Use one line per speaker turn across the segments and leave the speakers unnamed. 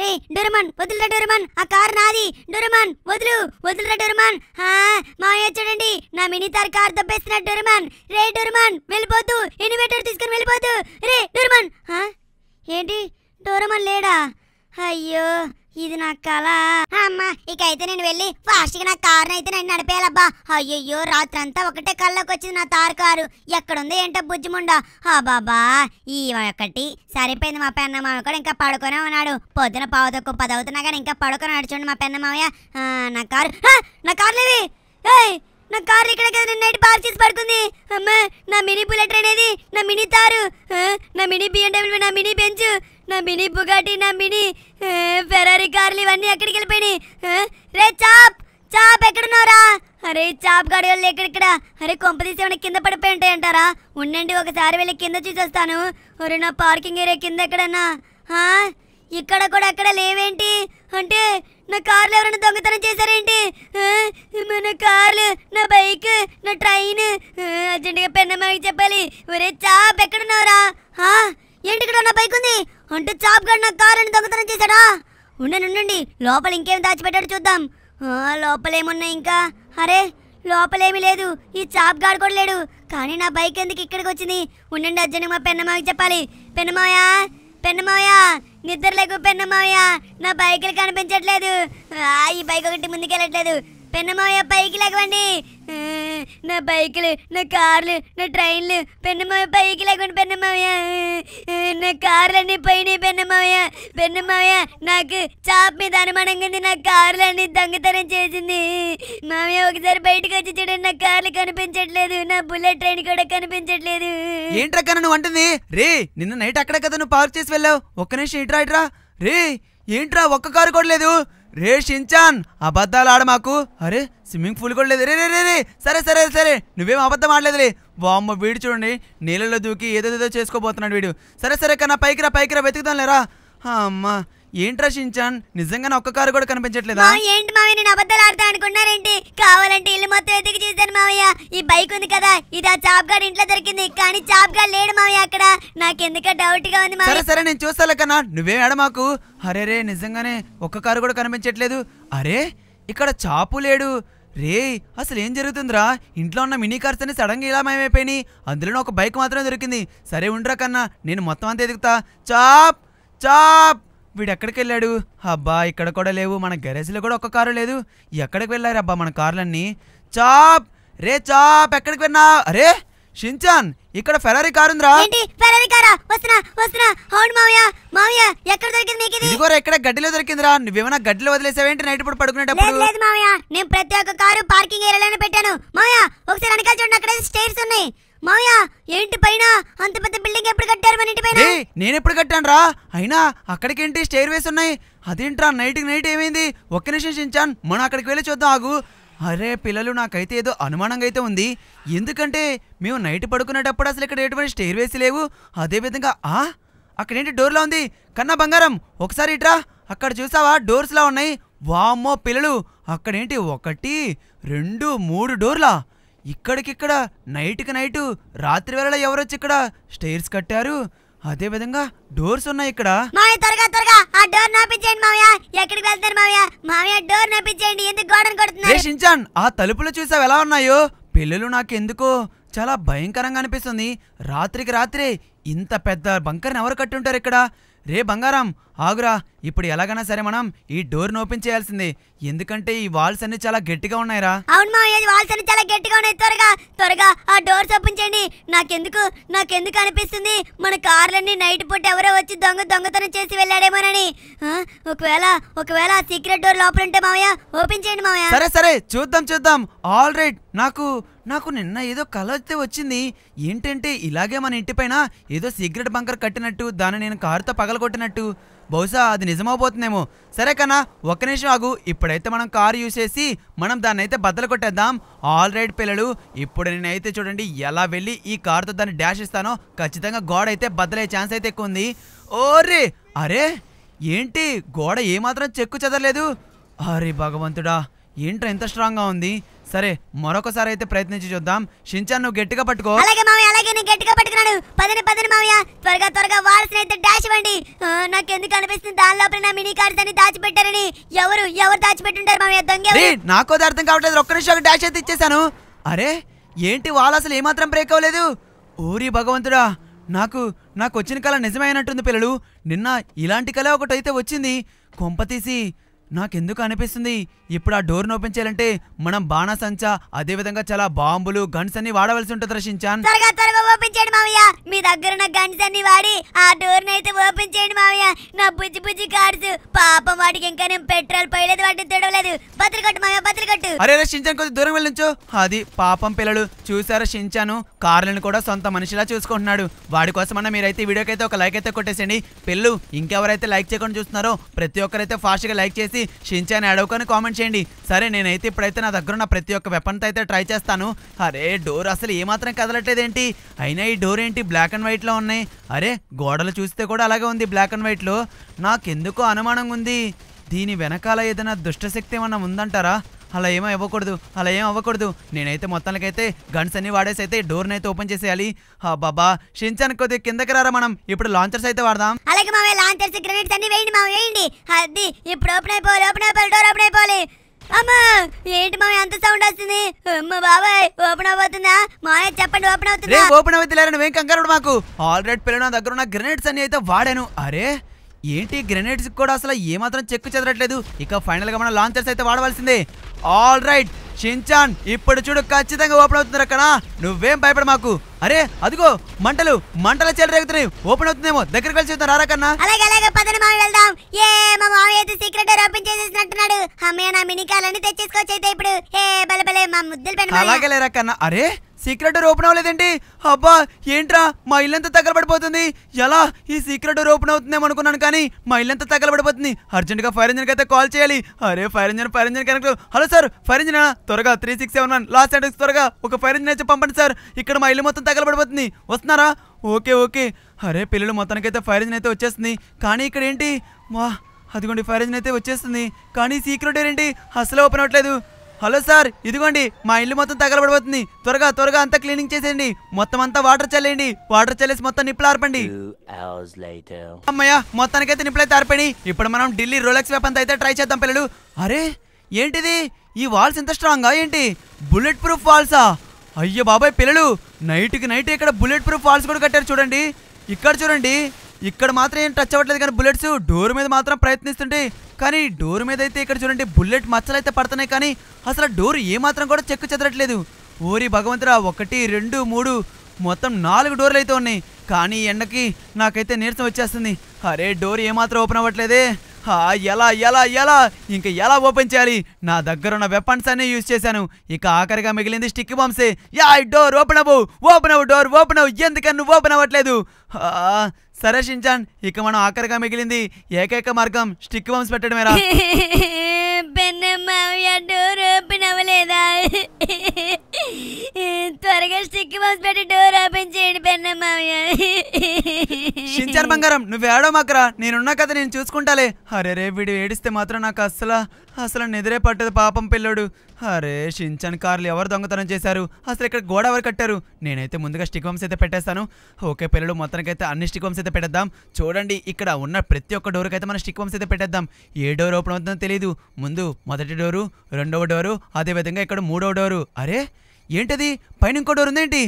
రే డొరమాన్ వదిలిరా డొరమాన్ ఆ కార్ నాది డొరమాన్ వదులు వదిలిరా ఆ మావయ్య చూడండి నా మినీ తార్ కార్ దబ్బేస్తున్నాడు డొరమాన్ రే డొరమాన్ వెళ్ళిపోతూ ఇన్వేటర్ తీసుకుని వెళ్ళిపోతూ రే డొరమాన్ ఏంటి డొరమాన్ లేడా అయ్యో ఇది నా కళ అమ్మ ఇక అయితే నేను వెళ్ళి ఫాస్ట్ గా నా కారు అయితే నేను నడిపేయాలబ్బా అయ్యయ్యో రాత్రి అంతా ఒకటే కళ్ళకి వచ్చింది నా తారు కారు ఎక్కడుంది ఏంటో బుజ్జిముండా హా బాబా ఈ ఒకటి సరిపోయింది మా పెన్న మామ కూడా ఇంకా పడుకునే ఉన్నాడు పొద్దున పావుతకు పది అవుతున్నా కానీ ఇంకా పడుకొని నడుచుండి మా పెన్న మామయ్య నా కారు నా కారు లేవి నా కారు ఇక్కడ కదా నిన్న నైట్ పార్క్ చేసి పడుకుంది అమ్మా నా మినీ బుల్లెట్ అనేది నా మినీ తారు నా మినీ బిఎండబ్ల్యూ నా మినీ బెంచ్ నా మినీ బుగాటి నా మినీ ఫెరారీ కార్లు ఇవన్నీ ఎక్కడికి వెళ్ళిపోయినాయి రే చాప్ చాప్ ఎక్కడున్నారా అరే చాప్ గాడి వాళ్ళు ఎక్కడిక్కడ అరే కొంపదీసి ఏమైనా కింద పడిపోయి అంటారా ఉండండి ఒకసారి వెళ్ళి కింద చూసేస్తాను అరే నా పార్కింగ్ ఏరియా కింద ఎక్కడన్నా ఇక్కడ కూడా అక్కడ లేవేంటి అంటే నా కార్లు ఎవరైనా దొంగతనం చేశారేంటి నా కార్లు నా బైక్ నా ట్రైన్ అర్జెంటుగా పెన్నమ్మకి చెప్పాలి ఒరే చాప్ ఉన్నారా ఏంటి ఇక్కడ నా బైక్ ఉంది అంటే చాప్ గడ్ నా కార్ అని దొంగతనం చేశాడా ఉండండి ఉండండి లోపల ఇంకేం దాచిపెట్టాడు చూద్దాం లోపలేమున్నాయి ఇంకా అరే లోపలేమీ లేదు ఈ చాప్ గాడు కూడా లేడు కానీ నా బైక్ ఎందుకు ఇక్కడికి వచ్చింది ఉండండి అర్జున మా పెన్నమావకి చెప్పాలి పెన్నమాయా పెన్నమాయ లేకు పెన్నమాయ నా బైకులు కనిపించట్లేదు ఈ బైక్ ఒకటి ముందుకెళ్ళట్లేదు పెన్నమావయ్య పైకి లేకవండి నా బైకులు నా కార్లు నా ట్రైన్లు పెన్నమావ బైక్ లేకుండా పెన్నమావయ్య నా కార్లన్నీ పోయినాయి పెన్నమావయ్య పెన్నమావయ్య నాకు చాప్ మీద అనుమానంగా ఉంది నా కార్లన్నీ దొంగతనం చేసింది మామయ్య ఒకసారి బయటకు వచ్చి చూడండి నా కార్లు కనిపించట్లేదు నా బుల్లెట్ ట్రైన్ కూడా కనిపించట్లేదు
ఏంట్రా నువ్వు అంటుంది రే నిన్న నైట్ అక్కడ కదా నువ్వు పార్క్ చేసి వెళ్ళావు ఒక్క నిమిషం ఇట్రా ఇట్రా రే ఏంట్రా ఒక్క కారు కూడా లేదు రే షించాన్ అబద్ధాలు ఆడ మాకు అరే స్విమ్మింగ్ పూల్ కూడా లేదు రే రే రే రే సరే సరే సరే నువ్వేం అబద్ధం ఆడలేదులే బామ్మ వీడు చూడండి నీళ్ళలో దూకి ఏదో ఏదో చేసుకోబోతున్నాడు వీడు సరే సరే కన్నా పైకిరా పైకిరా వెతుకుతాం లేరా అమ్మా ఏంట్రా షించాన్ నిజంగా ఒక్క కారు కూడా కనిపించట్లేదా
ఏంటి మావయ్య నేను అబద్ధాలు ఆడతా అనుకున్నారేంటి కావాలంటే ఇల్లు మొత్తం ఎతికి చేశాను మావయ్య ఈ బైక్ ఉంది కదా ఇది ఆ చాప్ గార్డ్ ఇంట్లో దొరికింది కానీ చాప్ గార్డ్ లేడు మావయ్య అక్కడ నాకెందుకో డౌట్ గా ఉంది సరే సరే
నేను చూస్తాలే కన్నా నువ్వేం మాకు అరే రే నిజంగానే ఒక్క కారు కూడా కనిపించట్లేదు అరే ఇక్కడ చాపు లేడు రే అసలు ఏం జరుగుతుందిరా ఇంట్లో ఉన్న మినీ కార్స్ అని సడన్గా ఇలా మాయమైపోయినాయి అందులోనే ఒక బైక్ మాత్రమే దొరికింది సరే ఉండరా కన్నా నేను మొత్తం అంతా ఎదుగుతా చాప్ చాప్ వీడు ఎక్కడికి వెళ్ళాడు అబ్బా ఇక్కడ కూడా లేవు మన గ్యారేజ్లో కూడా ఒక్క కారు లేదు ఎక్కడికి వెళ్ళారు అబ్బా మన కార్లన్నీ చాప్ రే చాప్ ఎక్కడికి వెళ్ళా అరే షించాన్ ఇక్కడ ఫెరారీ కారు ఉందిరా
కారా అవును ఎక్కడ నీకు
గడ్డిలో దొరికిందిరా నువ్వేమైనా గడ్డిలో వదిలేసావేంటి నైట్ ఇప్పుడు పడుకునేటప్పుడు
నేను ప్రతి ఒక్క కారు పార్కింగ్ ఏరియాలోనే పెట్టాను మావయ్య ఒకసారి వెనకాల చూడండి అక్కడ స్టేర్స్ ఉన్నాయి మాయా ఏంటి పైన అంత
పెద్ద బిల్డింగ్ ఎప్పుడు కట్టారు మన ఇంటి పైన నేను ఎప్పుడు కట్టాను రా అయినా అక్కడికేంటి స్టైర్ వేస్ ఉన్నాయి అదేంట్రా నైట్కి నైట్ ఏమైంది ఒక్క నిమిషం చించాన్ మనం అక్కడికి వెళ్ళి చూద్దాం ఆగు అరే పిల్లలు నాకైతే ఏదో అనుమానంగా అయితే ఉంది ఎందుకంటే మేము నైట్ పడుకునేటప్పుడు అసలు ఇక్కడ ఎటువంటి స్టైర్ వేసి లేవు అదేవిధంగా ఆ అక్కడేంటి డోర్లో ఉంది కన్నా బంగారం ఒకసారి ఇట్రా అక్కడ చూసావా డోర్స్లా ఉన్నాయి వామ్మో పిల్లలు అక్కడేంటి ఒకటి రెండు మూడు డోర్లా ఇక్కడికిక్కడ నైట్కి నైటు రాత్రి వేళ ఎవరొచ్చి ఇక్కడ స్టైర్స్ కట్టారు అదే విధంగా డోర్స్ ఉన్నాయి ఇక్కడ మామయ్య త్వరగా త్వరగా ఆ డోర్
నాపించేయండి మామయ్య ఎక్కడికి వెళ్తారు మామయ్య మామయ్య డోర్ నాపించేయండి ఎందుకు గోడను కొడుతున్నారు
షించాన్ ఆ తలుపులు చూసావు ఎలా ఉన్నాయో పిల్లలు నాకెందుకో చాలా భయంకరంగా అనిపిస్తుంది రాత్రికి రాత్రే ఇంత పెద్ద బంకర్ని ఎవరు కట్టుంటారు ఇక్కడ రే బంగారం ఆగురా ఇప్పుడు ఎలాగైనా సరే మనం ఈ డోర్ ఓపెన్ చేయాల్సింది ఎందుకంటే ఈ వాల్స్ అన్ని చాలా గట్టిగా ఉన్నాయరా
అవును మావయ్య వాల్స్ అన్ని చాలా గట్టిగా ఉన్నాయి త్వరగా త్వరగా ఆ డోర్స్ ఓపెన్ చేయండి నాకెందుకు నాకెందుకు అనిపిస్తుంది మన కార్లన్నీ నైట్ పూట ఎవరో వచ్చి దొంగ దొంగతనం చేసి వెళ్ళాడేమోనని ఒకవేళ ఒకవేళ సీక్రెట్ డోర్ లోపల ఉంటే మావయ్య ఓపెన్ చేయండి మావయ్య సరే సరే
చూద్దాం చూద్దాం ఆల్ రైట్ నాకు నాకు నిన్న ఏదో కల వస్తే వచ్చింది ఏంటంటే ఇలాగే మన ఇంటిపైన ఏదో సిగరెట్ బంకర్ కట్టినట్టు దాన్ని నేను కారుతో పగలగొట్టినట్టు బహుశా అది నిజమవబోతుందేమో సరే కన్నా ఒక్క నిమిషం ఆగు ఇప్పుడైతే మనం కారు యూజ్ చేసి మనం దాన్ని అయితే బద్దలు కొట్టేద్దాం ఆల్ రైట్ పిల్లలు ఇప్పుడు నేనైతే చూడండి ఎలా వెళ్ళి ఈ కారుతో దాన్ని డాష్ ఇస్తానో ఖచ్చితంగా గోడ అయితే బద్దలే ఛాన్స్ అయితే ఎక్కువ ఉంది ఓరే అరే ఏంటి గోడ ఏమాత్రం చెక్కు చెదరలేదు అరే భగవంతుడా ఏంట్రా ఎంత స్ట్రాంగ్గా ఉంది సరే మరొకసారి అయితే ప్రయత్నించి చూద్దాం షించాన్ నువ్వు గట్టిగా పట్టుకో అలాగే మామయ్య అలాగే నేను
గట్టిగా పట్టుకున్నాను పదిని పదని మామయ్య త్వరగా త్వరగా వాల్సిన అయితే డాష్ ఇవ్వండి నాకు ఎందుకు అనిపిస్తుంది దాని లోపల నా మినీ కార్ దాన్ని దాచిపెట్టారని ఎవరు ఎవరు దాచిపెట్టుంటారు మామయ్య దొంగ
నాకు అర్థం కావట్లేదు ఒక్క నిమిషం డాష్ అయితే ఇచ్చేసాను అరే ఏంటి వాళ్ళు అసలు ఏమాత్రం బ్రేక్ అవ్వలేదు ఓరి భగవంతుడా నాకు నాకు వచ్చిన కళ నిజమైనట్టుంది పిల్లలు నిన్న ఇలాంటి కళ ఒకటైతే వచ్చింది కొంపతీసి నాకెందుకు అనిపిస్తుంది ఇప్పుడు ఆ డోర్ను ఓపెన్ చేయాలంటే మనం బాణసంచా అదే విధంగా చాలా బాంబులు గన్స్ అన్ని వాడవలసి ఉంటుంది రషించాన్ త్వరగా త్వరగా
ఓపెన్ చేయండి మామయ్య మీ దగ్గర ఉన్న గన్స్ అన్ని వాడి ఆ డోర్ అయితే ఓపెన్ చేయండి మామయ్య నా బుజ్జి బుజ్జి కార్స్ పాపం వాడికి ఇంకా నేను పెట్రోల్ పోయలేదు వాటిని తిడవలేదు బతులుకట్టు మామయ్య బతులుకట్టు అరే రషించాన్
కొద్ది దూరం వెళ్ళించు అది పాపం పిల్లలు చూసారా షించాను కార్లను కూడా సొంత మనిషిలా చూసుకుంటున్నాడు వాడి కోసమన్నా మీరైతే వీడియోకి అయితే ఒక లైక్ అయితే కొట్టేసండి పిల్లలు ఇంకెవరైతే లైక్ చేయకుండా చూస్తున్నారో ప్రతి ఒక్కరైతే ఫాస్ట్గా లైక్ చేసి చేసి షించాన్ అడవుకొని కామెంట్ చేయండి సరే నేనైతే ఇప్పుడైతే నా దగ్గర ఉన్న ప్రతి ఒక్క వెపన్తో అయితే ట్రై చేస్తాను అరే డోర్ అసలు ఏమాత్రం కదలట్లేదేంటి అయినా ఈ డోర్ ఏంటి బ్లాక్ అండ్ వైట్లో ఉన్నాయి అరే గోడలు చూస్తే కూడా అలాగే ఉంది బ్లాక్ అండ్ వైట్లో నాకెందుకో అనుమానం ఉంది దీని వెనకాల ఏదైనా దుష్టశక్తి ఏమన్నా ఉందంటారా అలా ఏమో ఇవ్వకూడదు అలా ఏం అవ్వకూడదు నేనైతే మొత్తానికైతే గన్స్ అన్ని వాడేసి అయితే డోర్ని అయితే ఓపెన్ చేసేయాలి బాబా షించాన్ కొద్దిగా కిందకి రారా మనం ఇప్పుడు లాంచర్స్ అయితే వాడదాం
మామే మావే లాంతర్స్ గ్రనేట్స్ అన్ని వేయండి మామే వేయండి అది ఇప్పుడు ఓపెన్ అయిపోవాలి ఓపెన్ అయిపోవాలి డోర్ ఓపెన్ అయిపోవాలి అమ్మా ఏంటి మామే ఎంత సౌండ్ వస్తుంది అమ్మ బాబాయ్ ఓపెన్ అవుతుందా మాయ చెప్పండి ఓపెన్ అవుతుందా ఓపెన్
అవుతులేరా నువ్వేం కంగారు మాకు ఆల్రెడీ పిల్లలు నా దగ్గర ఉన్న గ్రెనేడ్స్ అన్ని అయితే వాడాను అరే ఏంటి గ్రెనేడ్స్ కూడా అసలు ఏమాత్రం చెక్కు చెదరట్లేదు ఇక ఫైనల్ గా మన లాంచర్స్ అయితే వాడవలసిందే ఆల్ రైట్ షిన్చాన్ ఇప్పుడు చూడు ఖచ్చితంగా ఓపెన్ అవుతుంది అక్కడ నువ్వేం భయపడ మాకు అరే అదిగో మంటలు మంటల చెలరేగుతున్నాయి ఓపెన్ అవుతుందేమో దగ్గరికి వెళ్ళి చూద్దాం రారా కన్నా అలాగే అలాగే పదని వెళ్దాం ఏ
మా మావి అయితే సీక్రెట్ ఓపెన్ చేసేసినట్టున్నాడు అమ్మయ్య నా తెచ్చేసుకోవచ్చు అయితే ఇప్పుడు ఏ బలబలే
మా ముద్దలు అలాగే లేరా కన్నా అరే సీక్రెట్ ఓపెన్ అవ్వలేదేంటి అబ్బా ఏంట్రా మా ఇల్లంతా తగలబడిపోతుంది ఎలా ఈ సీక్రెట్ ఓపెన్ అవుతుందేమో అనుకున్నాను కానీ మా ఇల్లంతా తగలబడిపోతుంది అర్జెంటుగా ఫైర్ ఇంజిన్కి అయితే కాల్ చేయాలి అరే fire engine fire engine connect hello sir fire engine త్వరగా three six seven one last address త్వరగా ఒక ఫైర్ ఇంజిన్ అయితే పంపండి సార్ ఇక్కడ మా ఇల్లు మొత్తం తగలబడిపోతుంది వస్తున్నారా ఓకే ఓకే అరే పిల్లలు మొత్తానికైతే ఫైర్ ఇంజిన్ అయితే వచ్చేస్తుంది కానీ ఇక్కడ ఏంటి వా అదిగోండి ఫైర్ ఇంజిన్ అయితే వచ్చేస్తుంది కానీ సీక్రెట్ ఏంటి అసలు ఓపెన్ అవ్వట్లేదు హలో సార్ ఇదిగోండి మా ఇల్లు మొత్తం తగలబడిపోతుంది త్వరగా త్వరగా అంతా క్లీనింగ్ చేసేయండి మొత్తం అంతా వాటర్ చల్లేయండి వాటర్ చల్లేసి మొత్తం నిప్పులు ఆర్పండి అమ్మయ్య మొత్తానికైతే నిప్పులైతే ఆర్పండి ఇప్పుడు మనం ఢిల్లీ రోలెక్స్ వెపన్ అయితే ట్రై చేద్దాం పిల్లలు అరే ఏంటిది ఈ వాల్స్ ఎంత స్ట్రాంగ్ ఏంటి బుల్లెట్ ప్రూఫ్ వాల్సా అయ్యో బాబాయ్ పిల్లలు నైట్కి నైట్ ఇక్కడ బుల్లెట్ ప్రూఫ్ వాల్స్ కూడా కట్టారు చూడండి ఇక్కడ చూడండి ఇక్కడ మాత్రం ఏం టచ్ అవ్వట్లేదు కానీ బుల్లెట్స్ డోర్ మీద మాత్రం ప్రయత్నిస్తుంటే కానీ డోర్ మీద అయితే ఇక్కడ చూడండి బుల్లెట్ మచ్చలు అయితే పడుతున్నాయి కానీ అసలు డోర్ ఏమాత్రం కూడా చెక్కు చెదరట్లేదు ఓరి భగవంతురా ఒకటి రెండు మూడు మొత్తం నాలుగు డోర్లు అయితే ఉన్నాయి కానీ ఎండకి నాకైతే నీరసం వచ్చేస్తుంది అరే డోర్ ఏమాత్రం ఓపెన్ అవ్వట్లేదే ఎలా ఎలా ఎలా ఇంకా ఎలా ఓపెన్ చేయాలి నా దగ్గర ఉన్న వెపన్స్ అన్నీ యూజ్ చేశాను ఇక ఆఖరిగా మిగిలింది స్టిక్ బాంబ్సే యా డోర్ ఓపెన్ అవ్వు ఓపెన్ అవ్వు డోర్ ఓపెన్ అవ్వు ఎందుకన్ను ఓపెన్ అవ్వట్లేదు సరే షించాన్ ఇక మనం ఆఖరిగా మిగిలింది ఏకైక మార్గం స్టిక్ వంశ పెట్టడమేరా త్వరగా స్టిక్ బాక్స్ పెట్టి డోర్ ఓపెన్ చేయండి పెన్న మామయ్య షించాన్ బంగారం మాకరా నేనున్నా కదా నేను చూసుకుంటాలే అరే రే వీడు ఏడిస్తే మాత్రం నాకు అస్సలు అసలు నిద్రే పట్టదు పాపం పిల్లడు అరే షించాన్ కార్లు ఎవరు దొంగతనం చేశారు అసలు ఇక్కడ గోడ ఎవరు కట్టారు నేనైతే ముందుగా స్టిక్ బంప్స్ అయితే పెట్టేస్తాను ఓకే పిల్లడు మొత్తానికైతే అన్ని స్టిక్ బంప్స్ అయితే పెట్టేద్దాం చూడండి ఇక్కడ ఉన్న ప్రతి ఒక్క డోర్కి అయితే మన స్టిక్ బంప్స్ అయితే పెట్టేద్దాం ఏ డోర్ ఓపెన్ అవుతుందో తెలియదు ముందు మొదటి డోరు రెండవ డోరు అదేవిధంగా ఇక్కడ మూడవ డోరు అరే ఏంటది పైన ఇంకో డోర్ ఉందేంటి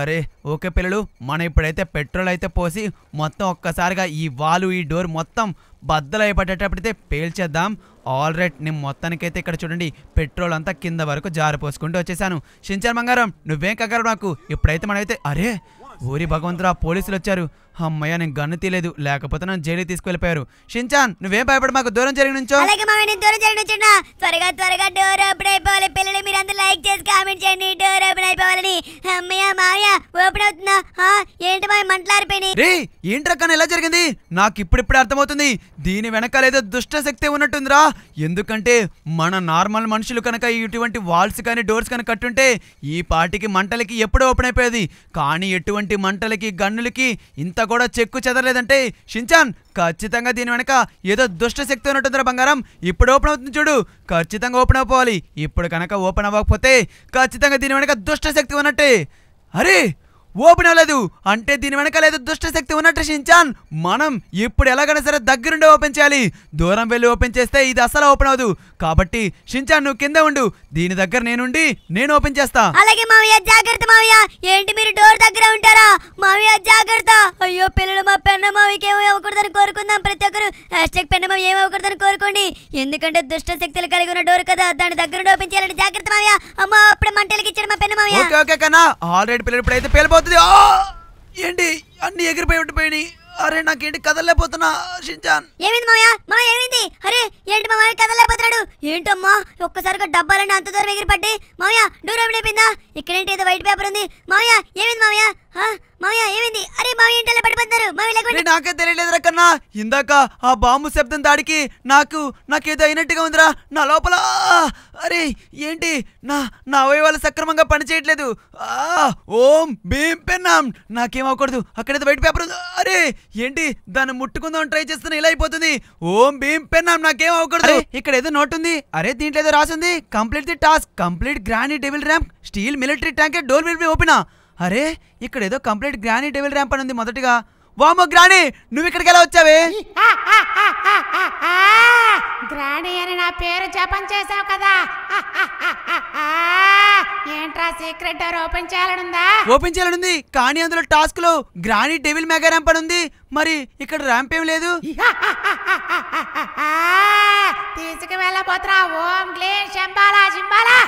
అరే ఓకే పిల్లలు మనం ఇప్పుడైతే పెట్రోల్ అయితే పోసి మొత్తం ఒక్కసారిగా ఈ వాలు ఈ డోర్ మొత్తం బద్దలై పడేటప్పుడైతే పేల్చేద్దాం ఆల్ రైట్ నేను మొత్తానికైతే ఇక్కడ చూడండి పెట్రోల్ అంతా కింద వరకు పోసుకుంటూ వచ్చేసాను షించాన్ బంగారం నువ్వేం కగ్గరు నాకు ఇప్పుడైతే మనమైతే అరే ఊరి భగవంతుడు ఆ పోలీసులు వచ్చారు అమ్మయ్య నేను గన్ను తీయలేదు లేకపోతే నన్ను జైలు తీసుకెళ్ళిపోయారు షించాన్ నువ్వేం భయపడి మాకు దూరం జరిగి నుంచో మా
నేను దూరం జరిగి నుంచున్నా త్వరగా త్వరగా డోర్ ఓపెన్ అయిపోవాలి పిల్లలు మీరు అందరూ లైక్ చేసి కామెంట్ చేయండి డోర్ ఓపెన్ అయిపోవాలని అమ్మయ్య మావయ్య ఓపెన్ అవుతుందా ఏంటి మా మంటలారిపోయినాయి
రే ఏంట్రక్కన ఎలా జరిగింది నాకు ఇప్పుడిప్పుడు అర్థమవుతుంది దీని వెనకాల ఏదో దుష్ట శక్తి ఉన్నట్టుందిరా ఎందుకంటే మన నార్మల్ మనుషులు కనుక ఇటువంటి వాల్స్ కానీ డోర్స్ కనుక కట్టుంటే ఈ పాటికి మంటలకి ఎప్పుడు ఓపెన్ అయిపోయేది కానీ ఎటువంటి మంటలకి గన్నులకి ఇంత అంతా కూడా చెక్కు చెదరలేదంటే షించాన్ ఖచ్చితంగా దీని వెనక ఏదో దుష్టశక్తి ఉన్నట్టుందిరా బంగారం ఇప్పుడు ఓపెన్ అవుతుంది చూడు ఖచ్చితంగా ఓపెన్ అవ్వాలి ఇప్పుడు కనుక ఓపెన్ అవ్వకపోతే ఖచ్చితంగా దీని వెనక దుష్టశక్తి ఉన్నట్టే అరే ఓపెన్ అవ్వలేదు అంటే దీని వెనకాల ఏదో దుష్టశక్తి ఉన్నట్టు షించాన్ మనం ఇప్పుడు ఎలాగైనా సరే దగ్గరుండి ఓపెన్ చేయాలి దూరం వెళ్ళి ఓపెన్ చేస్తే ఇది అసలు ఓపెన్ అవదు కాబట్టి షించాన్ నువ్వు కింద ఉండు దీని దగ్గర నేనుండి నేను ఓపెన్ చేస్తా
అలాగే మావయ్య జాగ్రత్త మావయ్య ఏంటి మీరు డోర్ దగ్గర ఉంటారా మావయ్య జాగ్రత్త అయ్యో పిల్లలు మా పెన్న మావికి ఏమవకూడదని కోరుకుందాం ప్రతి ఒక్కరు హ్యాష్టాగ్ పెన్న మావి ఏమవకూడదని కోరుకోండి ఎందుకంటే దుష్ట శక్తులు కలిగి ఉన్న డోర్ కదా దాని దగ్గర ఓపెన్ చేయాలని జాగ్రత్త మావయ్య అమ్మ
అప్పుడు మంటలకి ఇచ్చాడు మా పెన్న మావయ్య ఓకే ఓకే కన్నా ఆల్రెడీ పిల్లలు ఇప్పుడైతే పేలిపోతుంది పద్ధతి ఏంటి అన్ని ఎగిరిపోయి ఉండిపోయి అరే నాకేంటి కదలలేకపోతున్నా షించాన్ ఏమైంది మామయ్య మామయ్య ఏమైంది
అరే ఏంటి మామయ్య కదలలేకపోతున్నాడు ఏంటమ్మా ఒక్కసారిగా డబ్బాలని అంత దూరం ఎగిరిపడ్డాయి మామయ్య డోర్ ఓపెన్ ఇక్కడ ఇక్కడేంటి ఏదో వైట్ పేపర్ ఉంది మామయ్య ఏమైంది మామయ్య మావయ్య ఏమైంది
అరే మావయ్య ఇంటలో పడిపోతారు మావయ్య నాకే తెలియలేదురా కన్నా ఇందాక ఆ బాంబు శబ్దం దాడికి నాకు నాకేదో అయినట్టుగా ఉందిరా నా లోపల అరే ఏంటి నా నా అవయవాలు సక్రమంగా పనిచేయట్లేదు ఓం భీం పెన్నాం నాకేమవకూడదు అక్కడేదో బయట పేపర్ అరే ఏంటి దాన్ని ముట్టుకుందాం ట్రై చేస్తున్నా ఇలా అయిపోతుంది ఓం భీం పెన్నాం నాకేం అవ్వకూడదు ఇక్కడ ఏదో నోట్ ఉంది అరే దీంట్లో ఏదో రాసింది complete the task complete granny devil ramp steel military tank door will be ఓపెనా అరే ఇక్కడ ఏదో కంప్లీట్ గ్రానీ డెవిల్ ర్యాంప్ అని ఉంది మొదటిగా వామో గ్రానీ నువ్వు ఇక్కడికి ఎలా వచ్చావే
గ్రానీ అని నా పేరు జపం చేసావు కదా ఏంట్రా సీక్రెట్ డోర్ ఓపెన్ చేయాలనుందా
ఓపెన్ చేయాలనుంది కానీ అందులో టాస్క్ లో గ్రానీ డెవిల్ మెగా ర్యాంప్ అని ఉంది మరి ఇక్కడ ర్యాంప్ ఏం లేదు
తీసుకువెళ్ళబోతున్నా ఓం గ్లీం శంబాలా జింబాలా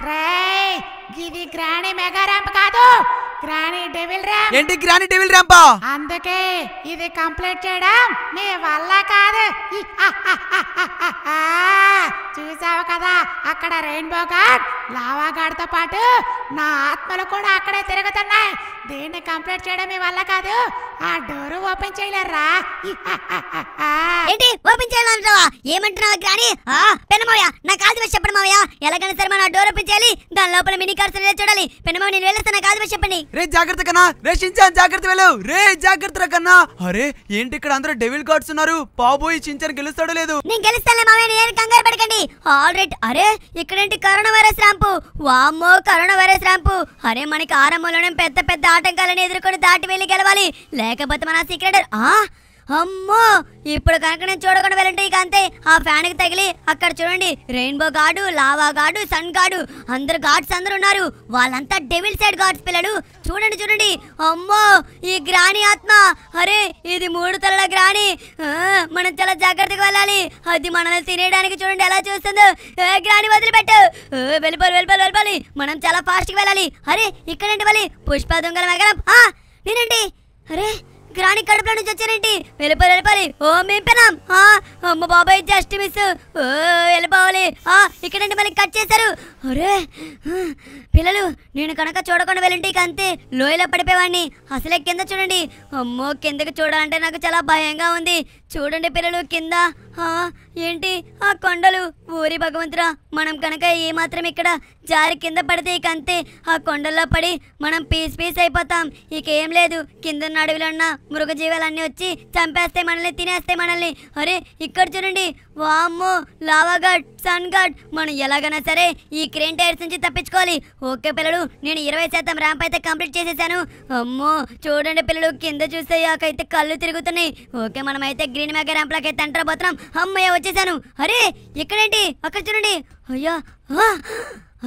Ray ఇది గ్రాని మెగా ర్యాంప్ కాదు గ్రాని డెవిల్ ర్యాంప్ ఏంటి గ్రాని డెవిల్ ర్యాంపా అందుకే ఇది కంప్లీట్ చేయడం మీ వల్ల కాదు చూసావు కదా అక్కడ రెయిన్బో గార్డ్ లావా గార్డ్తో పాటు నా ఆత్మలు కూడా అక్కడే తిరుగుతున్నాయి దీన్ని కంప్లీట్ చేయడం మీ వల్ల కాదు ఆ డోర్ ఓపెన్ చేయలేరా ఏంటి ఓపెన్ చేయాలంటావా ఏమంటున్నావు గ్రాని పెనమోయా నా కాల్
చెప్పండి మావయ్య ఎలాగైనా సరే మన డోర్ ఓపెన్ చేయాలి దాని లోపల మినీ కార్స్ రేట్ చూడాలి పెనమామ నేను వెళ్ళేస్తాను కాదు చెప్పండి
రే జాగ్రత్త కన్నా రే జాగ్రత్త వెళ్ళు రే జాగ్రత్త కన్నా అరే ఏంటి ఇక్కడ అందరూ డెవిల్ కార్డ్స్ ఉన్నారు బాబోయ్ షించాన్ గెలుస్తాడో లేదు నేను గెలుస్తాను మామయ్య నేను కంగారు పడకండి ఆల్ రైట్
అరే ఇక్కడేంటి కరోనా వైరస్ రాంపు వామ్మో కరోనా వైరస్ రాంపు అరే మనకి ఆరంభంలోనే పెద్ద పెద్ద ఆటంకాలను ఎదుర్కొని దాటి వెళ్ళి గెలవాలి లేకపోతే మన సీక్రెట్ ఆ అమ్మో ఇప్పుడు కనుక నేను చూడకుండా వెళ్ళంటే ఇక అంతే ఆ ఫ్యాన్ కి తగిలి అక్కడ చూడండి రెయిన్బో గాడు లావా గాడు సన్ గాడు అందరు గాడ్స్ అందరు ఉన్నారు వాళ్ళంతా డెవిల్ సైడ్ గాడ్స్ పిల్లలు చూడండి చూడండి అమ్మో ఈ గ్రాని ఆత్మ అరే ఇది మూడు తల గ్రాని మనం చాలా జాగ్రత్తగా వెళ్ళాలి అది మనల్ని తినేయడానికి చూడండి ఎలా చూస్తుందో గ్రాణి వదిలిపెట్టు వెళ్ళిపోయి వెళ్ళిపోయి వెళ్ళిపోవాలి మనం చాలా ఫాస్ట్ గా వెళ్ళాలి అరే ఇక్కడండి మళ్ళీ పుష్ప దొంగల నగరం నేనండి అరే గ్రాని కడుపులో నుంచి వచ్చారేంటి వెళ్ళిపోయి వెళ్ళిపోయి ఓ మేము పెనాం అమ్మ బాబాయ్ జస్ట్ మిస్ ఓ వెళ్ళిపోవాలి ఇక్కడండి మళ్ళీ కట్ చేశారు అరే పిల్లలు నేను కనుక చూడకుండా వెళ్ళండి ఇక అంతే లోయలో పడిపోయేవాడిని అసలే కింద చూడండి అమ్మో కిందకి చూడాలంటే నాకు చాలా భయంగా ఉంది చూడండి పిల్లలు కింద ఏంటి ఆ కొండలు ఊరి భగవంతురా మనం కనుక ఏమాత్రం ఇక్కడ జారి కింద పడితే ఇక అంతే ఆ కొండల్లో పడి మనం పీస్ పీస్ అయిపోతాం ఇక ఏం లేదు కింద నడువులున్న మృగజీవాలన్నీ వచ్చి చంపేస్తే మనల్ని తినేస్తే మనల్ని అరే ఇక్కడ చూడండి వామ్మో లావా సన్ ఘాట్ మనం ఎలాగైనా సరే ఈ క్రేన్ టైర్స్ నుంచి తప్పించుకోవాలి ఓకే పిల్లలు నేను ఇరవై శాతం ర్యాంప్ అయితే కంప్లీట్ చేసేసాను అమ్మో చూడండి పిల్లలు కింద చూస్తే ఆకైతే కళ్ళు తిరుగుతున్నాయి ఓకే మనమైతే గ్రీన్ మ్యాగ ర్యాంప్ అయితే ఎంటర్ పోతున్నాం అమ్మయ్య వచ్చేసాను అరే ఎక్కడేంటి అక్కడ చూడండి అయ్యా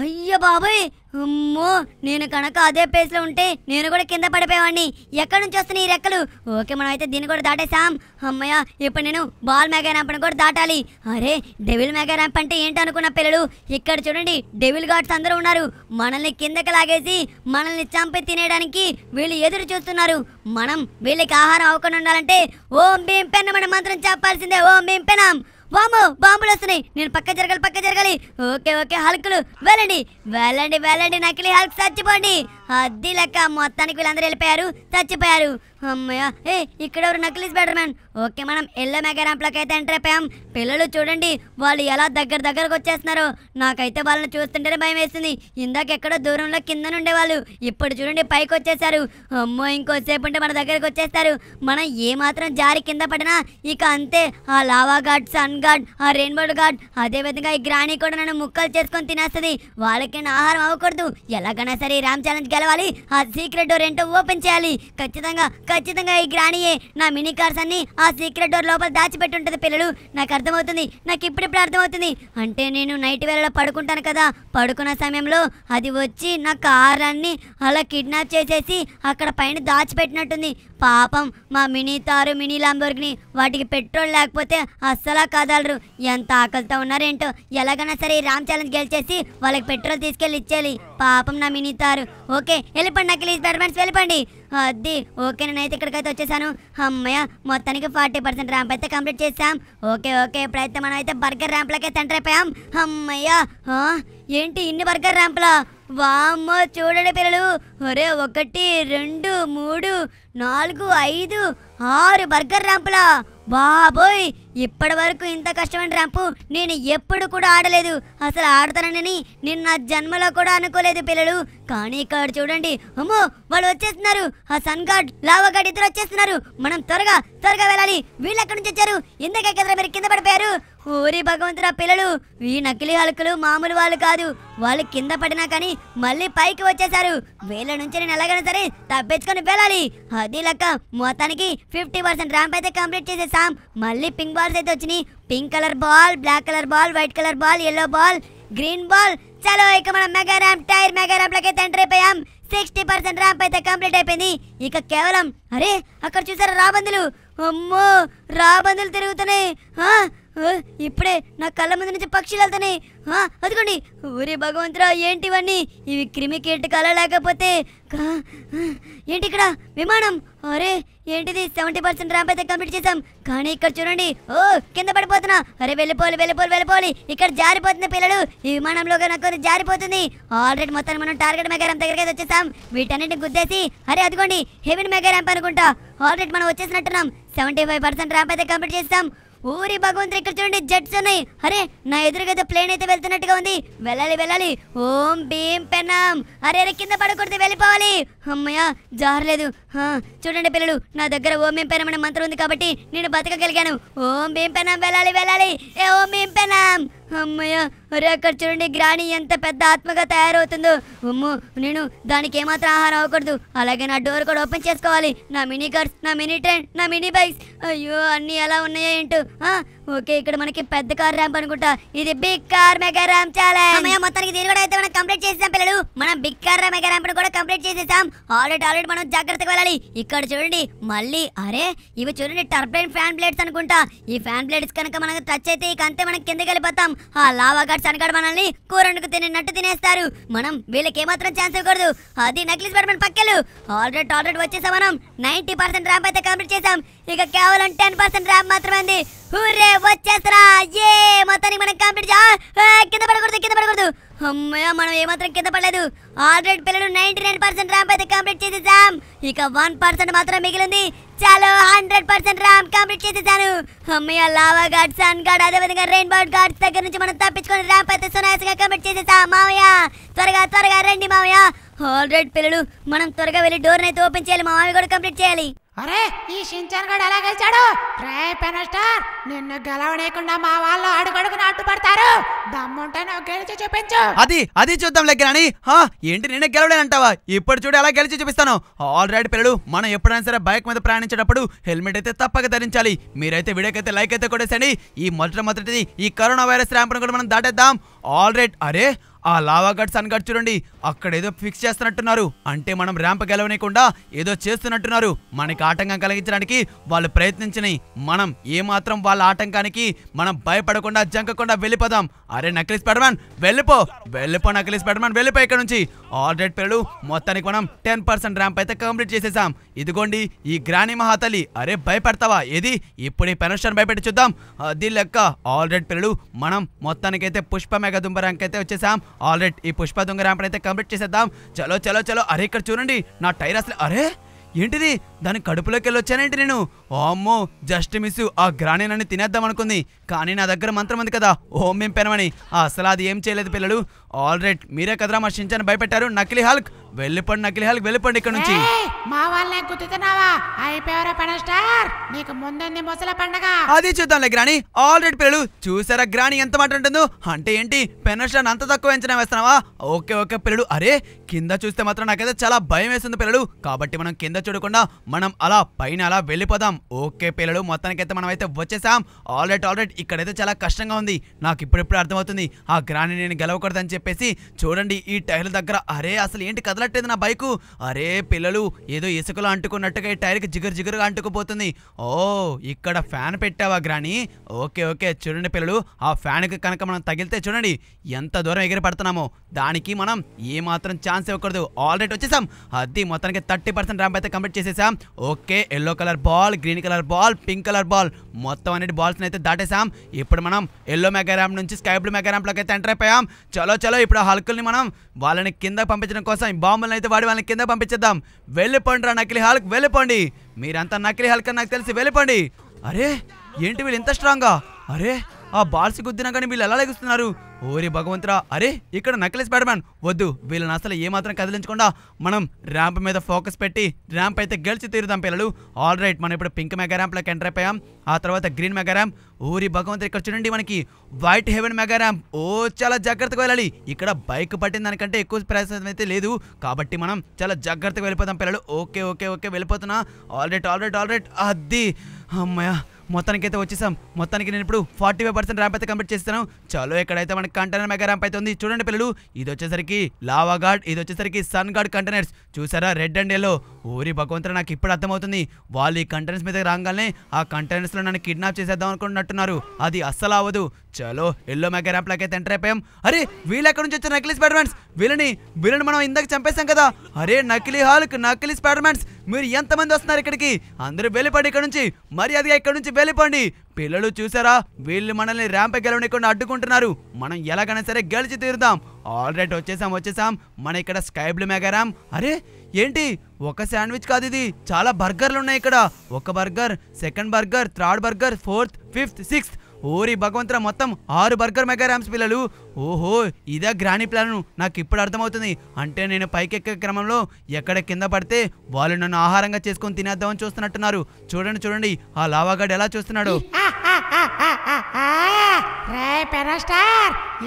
అయ్యా బాబాయ్ అమ్మో నేను కనుక అదే ప్లేస్లో ఉంటే నేను కూడా కింద పడిపోయేవాడిని ఎక్కడి నుంచి వస్తున్నాయి ఈ రెక్కలు ఓకే మనం అయితే దీన్ని కూడా దాటేసాం అమ్మయ్య ఇప్పుడు నేను బాల్ మెగా ర్యాంప్ని కూడా దాటాలి అరే డెవిల్ మెగా ర్యాంప్ అంటే అనుకున్న పిల్లలు ఇక్కడ చూడండి డెవిల్ గార్డ్స్ అందరూ ఉన్నారు మనల్ని కిందకి లాగేసి మనల్ని చంపి తినేయడానికి వీళ్ళు ఎదురు చూస్తున్నారు మనం వీళ్ళకి ఆహారం అవ్వకుండా ఉండాలంటే ఓం భీం పెన్న మనం మంత్రం చెప్పాల్సిందే ఓం భీం పెనం వామో బాంబులు వస్తున్నాయి నేను పక్క జరగాలి పక్క జరగాలి ఓకే ఓకే హల్కులు వెళ్ళండి వెళ్ళండి వెళ్ళండి నకిలీ హల్క్ చచ్చిపోండి అద్దీ లెక్క మొత్తానికి వీళ్ళందరూ వెళ్ళిపోయారు చచ్చిపోయారు అమ్మయ్యా ఏ ఇక్కడ ఎవరు నక్లీస్ బెటర్ మ్యాన్ ఓకే మనం ఎల్లో మెగా ర్యాంప్లోకి అయితే ఎంటర్ అయిపోయాం పిల్లలు చూడండి వాళ్ళు ఎలా దగ్గర దగ్గరకు వచ్చేస్తున్నారో నాకైతే వాళ్ళని చూస్తుంటేనే భయం వేస్తుంది ఇందాక ఎక్కడో దూరంలో కింద వాళ్ళు ఇప్పుడు చూడండి పైకి వచ్చేసారు అమ్మో ఇంకోసేపు ఉంటే మన దగ్గరకు వచ్చేస్తారు మనం ఏ మాత్రం జారి కింద పడినా ఇక అంతే ఆ లావా గాడ్ సన్ గాడ్ ఆ రెయిన్బో గాడ్ అదేవిధంగా ఈ గ్రాణి కూడా నన్ను ముక్కలు చేసుకొని తినేస్తుంది వాళ్ళకి ఆహారం అవ్వకూడదు ఎలాగైనా సరే రామ్ ఛాలెంజ్ గెలవాలి ఆ సీక్రెట్ డోర్ ఏంటో ఓపెన్ చేయాలి ఖచ్చితంగా ఖచ్చితంగా ఈ గ్రాణియే నా మినీ కార్స్ అన్ని ఆ సీక్రెట్ డోర్ లోపల ఉంటుంది పిల్లలు నాకు అర్థమవుతుంది నాకు ఇప్పుడిప్పుడు అర్థమవుతుంది అంటే నేను నైట్ వేళలో పడుకుంటాను కదా పడుకున్న సమయంలో అది వచ్చి నా కారాన్ని అలా కిడ్నాప్ చేసేసి అక్కడ పైన దాచిపెట్టినట్టుంది పాపం మా మినీ తారు మినీ లాంబోర్గిని వాటికి పెట్రోల్ లేకపోతే అస్సలా కదలరు ఎంత ఆకలితో ఉన్నారేంటో ఎలాగైనా సరే రామ్ ఛాలెంజ్ గెలిచేసి వాళ్ళకి పెట్రోల్ తీసుకెళ్ళి ఇచ్చేయాలి పాపం నా మినితారు ఓకే వెళ్ళిపోండి నాకు స్పైడర్ మ్యాన్స్ వెళ్ళిపోండి అది ఓకే నేనైతే ఇక్కడికైతే వచ్చేసాను అమ్మయ్య మొత్తానికి ఫార్టీ పర్సెంట్ ర్యాంప్ అయితే కంప్లీట్ చేసాం ఓకే ఓకే ఇప్పుడైతే మనం అయితే బర్గర్ ర్యాంప్లకైతే ఎంటర్ అయిపోయాం అమ్మయ్య ఏంటి ఇన్ని బర్గర్ ర్యాంప్లా వామ్మో చూడండి పిల్లలు ఒరే ఒకటి రెండు మూడు నాలుగు ఐదు ఆరు బర్గర్ ర్యాంపులా బాబోయ్ ఇప్పటి వరకు ఇంత కష్టమైన ర్యాంపు నేను ఎప్పుడు కూడా ఆడలేదు అసలు ఆడతానని నేను నా జన్మలో కూడా అనుకోలేదు పిల్లలు కానీ ఇక్కడ చూడండి అమ్మో వాళ్ళు వచ్చేస్తున్నారు ఆ సన్ గార్డ్ లావా గార్డ్ ఇద్దరు వచ్చేస్తున్నారు మనం త్వరగా త్వరగా వెళ్ళాలి వీళ్ళు ఎక్కడి నుంచి వచ్చారు ఎందుకు మీరు కింద పడిపోయారు ఊరి భగవంతురా పిల్లలు ఈ నకిలీ హలుకులు మామూలు వాళ్ళు కాదు వాళ్ళు కింద పడినా కానీ మళ్ళీ పైకి వచ్చేసారు వీళ్ళ నుంచి నేను ఎలాగైనా సరే తప్పించుకొని వెళ్ళాలి అది లెక్క మొత్తానికి ఫిఫ్టీ పర్సెంట్ ర్యాంప్ అయితే కంప్లీట్ చేసేసాం మళ్ళీ పింక్ బాల్స్ అయితే వచ్చినాయి pink colour ball black colour ball white colour ball yellow ball green ball చలో ఇక మనం మెగా ర్యాంప్ టైర్ మెగా లకి అయితే ఎంటర్ అయిపోయాం సిక్స్టీ పర్సెంట్ ర్యాంప్ అయితే కంప్లీట్ అయిపోయింది ఇక కేవలం అరే అక్కడ చూసారా రాబందులు అమ్మో రాబందులు తిరుగుతున్నాయి ఇప్పుడే నా కళ్ళ ముందు నుంచి పక్షులు వెళ్తున్నాయి అదిగోండి ఊరి భగవంతురా ఏంటి ఇవన్నీ ఇవి క్రిమి కీటకాల లేకపోతే ఏంటి ఇక్కడ విమానం అరే ఏంటిది సెవెంటీ పర్సెంట్ ర్యాంప్ అయితే కంప్లీట్ చేసాం కానీ ఇక్కడ చూడండి ఓ కింద పడిపోతున్నా అరే వెళ్ళిపోవాలి వెళ్ళిపోవాలి వెళ్ళిపోవాలి ఇక్కడ జారిపోతున్న పిల్లలు ఈ విమానంలో నాకు జారిపోతుంది ఆల్రెడీ మొత్తం మనం టార్గెట్ మెగా ర్యాంప్ దగ్గరికి వచ్చేసాం వీటన్నింటినీ గుద్దేసి అరే అదిగోండి హెవీన్ మెగా ర్యాంప్ అనుకుంటా ఆల్రెడీ మనం వచ్చేసినట్టున్నాం సెవెంటీ ఫైవ్ పర్సెంట్ ర్యాంప్ అయితే కంప్లీట్ చేస్తాం ఊరి భగవంతుడు ఇక్కడ చూడండి జెట్స్ ఉన్నాయి అరే నా ఎదురుగా ప్లేన్ అయితే వెళ్తున్నట్టుగా ఉంది వెళ్ళాలి వెళ్ళాలి ఓం భీం పెన్నాం అరే అరే కింద పడకూడదు వెళ్ళిపోవాలి అమ్మయ్యా జారలేదు చూడండి పిల్లలు నా దగ్గర ఓం భీం పెనం అనే మంత్రం ఉంది కాబట్టి నేను బతకగలిగాను ఓం భీం పెనాం వెళ్ళాలి వెళ్ళాలి ఏ ఓం భీం పెనాం అమ్మయ్యా ఒరే అక్కడ చూడండి గ్రాణి ఎంత పెద్ద ఆత్మగా తయారవుతుందో ఉమ్ము నేను దానికి ఏమాత్రం ఆహారం అవ్వకూడదు అలాగే నా డోర్ కూడా ఓపెన్ చేసుకోవాలి నా మినీ కార్స్ నా మినీ ట్రైన్ నా మినీ బైక్స్ అయ్యో అన్నీ ఎలా ఉన్నాయో ఏంటో ఓకే ఇక్కడ మనకి పెద్ద కార్ ర్యాంప్ అనుకుంటా ఇది big car mega ramp challenge మొత్తానికి దీని కూడా అయితే మనం కంప్లీట్ చేసేసాం పిల్లలు మనం బిగ్ కార్ మెగా ర్యాంప్ కూడా కంప్లీట్ చేసేసాం ఆల్రెడీ ఆల్రెడీ మనం జాగ్రత్తగా వెళ్ళాలి ఇక్కడ చూడండి మళ్ళీ అరే ఇవి చూడండి టర్బైన్ ఫ్యాన్ బ్లేడ్స్ అనుకుంటా ఈ ఫ్యాన్ బ్లేడ్స్ కనుక మనకు టచ్ అయితే ఇక అంతే మనం కిందకి వెళ్ళిపోతాం ఆ లావా గార్డ్స్ అనగాడు మనల్ని కూరండుకు తినట్టు తినేస్తారు మనం వీళ్ళకి ఏమాత్రం ఛాన్స్ ఇవ్వకూడదు అది నక్లీస్ పడమని పక్కలు ఆల్రెడీ ఆల్రెడీ వచ్చేసాం మనం నైన్టీ పర్సెంట్ ర్యాంప్ అయితే కంప్లీట్ చేసాం ఇక కేవలం టెన్ పర్సెంట్ ర్యాంప్ మాత్రమే ఉంది హురే వచ్చేసరా ఏ మొత్తానికి మనం కంప్లీట్ కింద పడకూడదు కింద పడకూడదు అమ్మయ్య మనం ఏమాత్రం కింద పడలేదు ఆల్రెడీ పిల్లలు నైన్టీ నైన్ పర్సెంట్ ర్యాంప్ అయితే కంప్లీట్ చేసేసాం ఇక వన్ పర్సెంట్ మాత్రం మిగిలింది చాలు హండ్రెడ్ పర్సెంట్ ర్యాంప్ కంప్లీట్ చేసేసాను అమ్మయ్య లావా గార్డ్ సన్ గాడ్ అదేవిధంగా రెయిన్బో గార్డ్స్ దగ్గర నుంచి మనం తప్పించుకొని ర్యాంప్ అయితే సునాయాసంగా కంప్లీట్ చేసేసాం మామయ్య త్వరగా త్వరగా రండి మామయ్య ఆల్రెడీ పిల్లలు మనం త్వరగా
వెళ్ళి డోర్ అయితే ఓపెన్ చేయాలి మా మామయ్య కూడా కంప్లీట్ చేయాలి అరే ఈ షించాన్ గడు ఎలా గెలిచాడు రే పెనస్టార్ నిన్ను గెలవనేయకుండా మా వాళ్ళు అడుగడుగున అడ్డుపడతారు దమ్ముంటే నువ్వు గెలిచి చూపించు అది అది చూద్దాం
లెక్కరాని హా ఏంటి నేనే గెలవలేనంటావా ఇప్పుడు చూడు ఎలా గెలిచి చూపిస్తాను ఆల్రెడీ పిల్లలు మనం ఎప్పుడైనా సరే బైక్ మీద ప్రయాణించేటప్పుడు హెల్మెట్ అయితే తప్పక ధరించాలి మీరైతే వీడియోకైతే లైక్ అయితే కొట్టేసండి ఈ మొదటి మొదటిది ఈ కరోనా వైరస్ ర్యాంప్ను కూడా మనం దాటేద్దాం ఆల్రెడీ అరే ఆ లావా గట్స్ అన్గట్ చూడండి అక్కడ ఏదో ఫిక్స్ చేస్తున్నట్టున్నారు అంటే మనం ర్యాంప్ గెలవనీయకుండా ఏదో చేస్తున్నట్టున్నారు మనకి ఆటంకం కలిగించడానికి వాళ్ళు ప్రయత్నించినాయి మనం ఏమాత్రం వాళ్ళ ఆటంకానికి మనం భయపడకుండా జంకకుండా వెళ్ళిపోదాం అరే నకిలీ పెడమాన్ వెళ్ళిపో వెళ్ళిపో నకిలీస్ పెడమాన్ వెళ్ళిపో ఇక్కడ నుంచి ఆల్రెడీ పిల్లలు మొత్తానికి మనం టెన్ పర్సెంట్ ర్యాంప్ అయితే కంప్లీట్ చేసేసాం ఇదిగోండి ఈ గ్రాని మహాతలి అరే భయపడతావా ఏది ఇప్పుడు ఈ పెనషన్ భయపెట్టి చూద్దాం అది లెక్క ఆల్రెడీ పిల్లలు మనం మొత్తానికైతే పుష్ప మెగా ర్యాంక్ అయితే వచ్చేసాం ఆల్రెడీ ఈ పుష్ప దొంగ ర్యాంప్ అయితే కంప్లీట్ చేసేద్దాం చలో చలో చలో అరే ఇక్కడ చూడండి నా టైర్ అసలు అరే ఏంటిది దాని కడుపులోకి వెళ్ళొచ్చానేంటి నేను ఓమ్మో జస్ట్ మిస్ ఆ గ్రాణి నన్ను తినేద్దాం అనుకుంది కానీ నా దగ్గర మంత్రం ఉంది కదా ఓం మేం పెనమని అసలు అది ఏం చేయలేదు పిల్లలు ఆల్ రైట్ మీరే కదరా మా షించాన్ని భయపెట్టారు నకిలీ హల్క్ వెళ్ళిపోండి నకిలీ హల్క్ వెళ్ళిపోండి ఇక్కడ నుంచి
మా వాళ్ళే గుర్తుతున్నావా అయిపోయారా పడ స్టార్ నీకు ముందుంది ముసల పండగ
అది చూద్దాంలే గ్రాని ఆల్ రైట్ పిల్లలు చూసారా గ్రాణి ఎంత మాట ఉంటుందో అంటే ఏంటి స్టార్ అంత తక్కువ అంచనా వేస్తున్నావా ఓకే ఓకే పిల్లలు అరే కింద చూస్తే మాత్రం నాకైతే చాలా భయం వేస్తుంది పిల్లలు కాబట్టి మనం కింద చూడకుండా మనం అలా పైన అలా వెళ్ళిపోదాం ఓకే పిల్లలు మొత్తానికైతే మనం అయితే వచ్చేసాం ఆల్రెడీ ఆల్రెడీ ఇక్కడైతే చాలా కష్టంగా ఉంది నాకు ఇప్పుడిప్పుడు అర్థమవుతుంది ఆ గ్రాని నేను గెలవకూడదని చెప్పేసి చూడండి ఈ టైర్ల దగ్గర అరే అసలు ఏంటి కదలట్లేదు నా బైకు అరే పిల్లలు ఏదో ఇసుకలో అంటుకున్నట్టుగా ఈ టైర్కి జిగురు జిగురుగా అంటుకుపోతుంది ఓ ఇక్కడ ఫ్యాన్ పెట్టావా గ్రాని ఓకే ఓకే చూడండి పిల్లలు ఆ ఫ్యాన్కి కనుక మనం తగిలితే చూడండి ఎంత దూరం ఎగిరి పడుతున్నామో దానికి మనం ఏమాత్రం ఛాన్స్ ఇవ్వకూడదు ఆల్రెడీ వచ్చేసాం అది మొత్తానికి థర్టీ పర్సెంట్ ర్యాంప్ అయితే కంప్లీట్ చేసేసాం okay yellow colour ball green colour ball pink colour ball మొత్తం అనేది బాల్స్ని అయితే దాటేసాం ఇప్పుడు మనం ఎల్లో మెగారామ్ నుంచి స్కై బ్లూ మెగా అయితే ఎంటర్ అయిపోయాం చలో చలో ఇప్పుడు హల్కుల్ని మనం వాళ్ళని కింద పంపించడం కోసం బాంబులను అయితే వాడి వాళ్ళని కింద పంపించేద్దాం వెళ్ళిపోండి రా నకిలీ హల్క్ వెళ్ళిపోండి మీరంతా నకిలీ హల్క్ నాకు తెలిసి వెళ్ళిపోండి అరే ఏంటి వీళ్ళు ఇంత స్ట్రాంగా అరే ఆ బార్స్ గుద్దినా కానీ వీళ్ళు ఎలా లెగుస్తున్నారు ఓరి భగవంతురా అరే ఇక్కడ నకిలీ స్పైడర్ మ్యాన్ వద్దు వీళ్ళని అసలు ఏమాత్రం కదిలించకుండా మనం ర్యాంప్ మీద ఫోకస్ పెట్టి ర్యాంప్ అయితే గెలిచి తీరుదాం పిల్లలు ఆల్ రైట్ మనం ఇప్పుడు పింక్ మెగా ర్యాంప్లోకి ఎంటర్ అయిపోయాం ఆ తర్వాత గ్రీన్ మెగా ర్యాంప్ ఊరి భగవంతు ఇక్కడ చూడండి మనకి వైట్ హెవెన్ మెగా ర్యాంప్ ఓ చాలా జాగ్రత్తగా వెళ్ళాలి ఇక్కడ బైక్ పట్టిన దానికంటే ఎక్కువ ప్రయాసం అయితే లేదు కాబట్టి మనం చాలా జాగ్రత్తగా వెళ్ళిపోతాం పిల్లలు ఓకే ఓకే ఓకే వెళ్ళిపోతున్నా all right all right all right అది అమ్మాయ మొత్తానికి అయితే వచ్చేసాం మొత్తానికి నేను ఇప్పుడు ఫార్టీ ఫైవ్ పర్సెంట్ ర్యాంప్ అయితే కంప్లీట్ చేస్తాను చాలు ఎక్కడైతే మనకి కంటైనర్ మెగా ర్యాంప్ అయితే ఉంది చూడండి పిల్లలు ఇది వచ్చేసరికి లావా గార్డ్ ఇది వచ్చేసరికి సన్ గార్డ్ కంటైనర్స్ చూసారా రెడ్ అండ్ ఎల్లో ఊరి భగవంతుడు నాకు ఇప్పుడు అర్థమవుతుంది వాళ్ళు ఈ కంటైనర్స్ మీద రాగానే ఆ కంటైనర్స్లో నన్ను కిడ్నాప్ చేసేద్దాం అనుకుంటున్నట్టున్నారు అది అస్సలు అవ్వదు చలో ఎల్లో మెగా ర్యాంప్లోకి అయితే ఎంటర్ అయిపోయాం అరే వీళ్ళు ఎక్కడ నుంచి వచ్చారు నకిలీ స్పైడర్మ్యాన్స్ వీళ్ళని వీళ్ళని మనం ఇందాక చంపేశాం కదా అరే నకిలీ హాల్క్ నకిలీ స్పైడర్మ్యాన్స్ మీరు ఎంతమంది వస్తున్నారు ఇక్కడికి అందరూ వెళ్ళిపోండి ఇక్కడ నుంచి మర్యాదగా ఇక్కడ నుంచి వెళ్ళిపోండి పిల్లలు చూసారా వీళ్ళు మనల్ని ర్యాంప్ గెలవనీయకుండా అడ్డుకుంటున్నారు మనం ఎలాగైనా సరే గెలిచి తీరుదాం ఆల్రెడీ వచ్చేసాం వచ్చేసాం మన ఇక్కడ బ్లూ మెగా ర్యాంప్ అరే ఏంటి ఒక శాండ్విచ్ కాదు ఇది చాలా బర్గర్లు ఉన్నాయి ఇక్కడ ఒక burger second burger third burger fourth fifth sixth ఓరి భగవంతురా మొత్తం ఆరు బర్గర్ మెగా ర్యామ్స్ పిల్లలు ఓహో ఇదే గ్రాని ప్లాన్ నాకు ఇప్పుడు అర్థమవుతుంది అంటే నేను పైకెక్కే క్రమంలో ఎక్కడ కింద పడితే వాళ్ళు నన్ను ఆహారంగా చేసుకొని తినేద్దామని చూస్తున్నట్టున్నారు చూడండి చూడండి ఆ లావాగాడు ఎలా చూస్తున్నాడు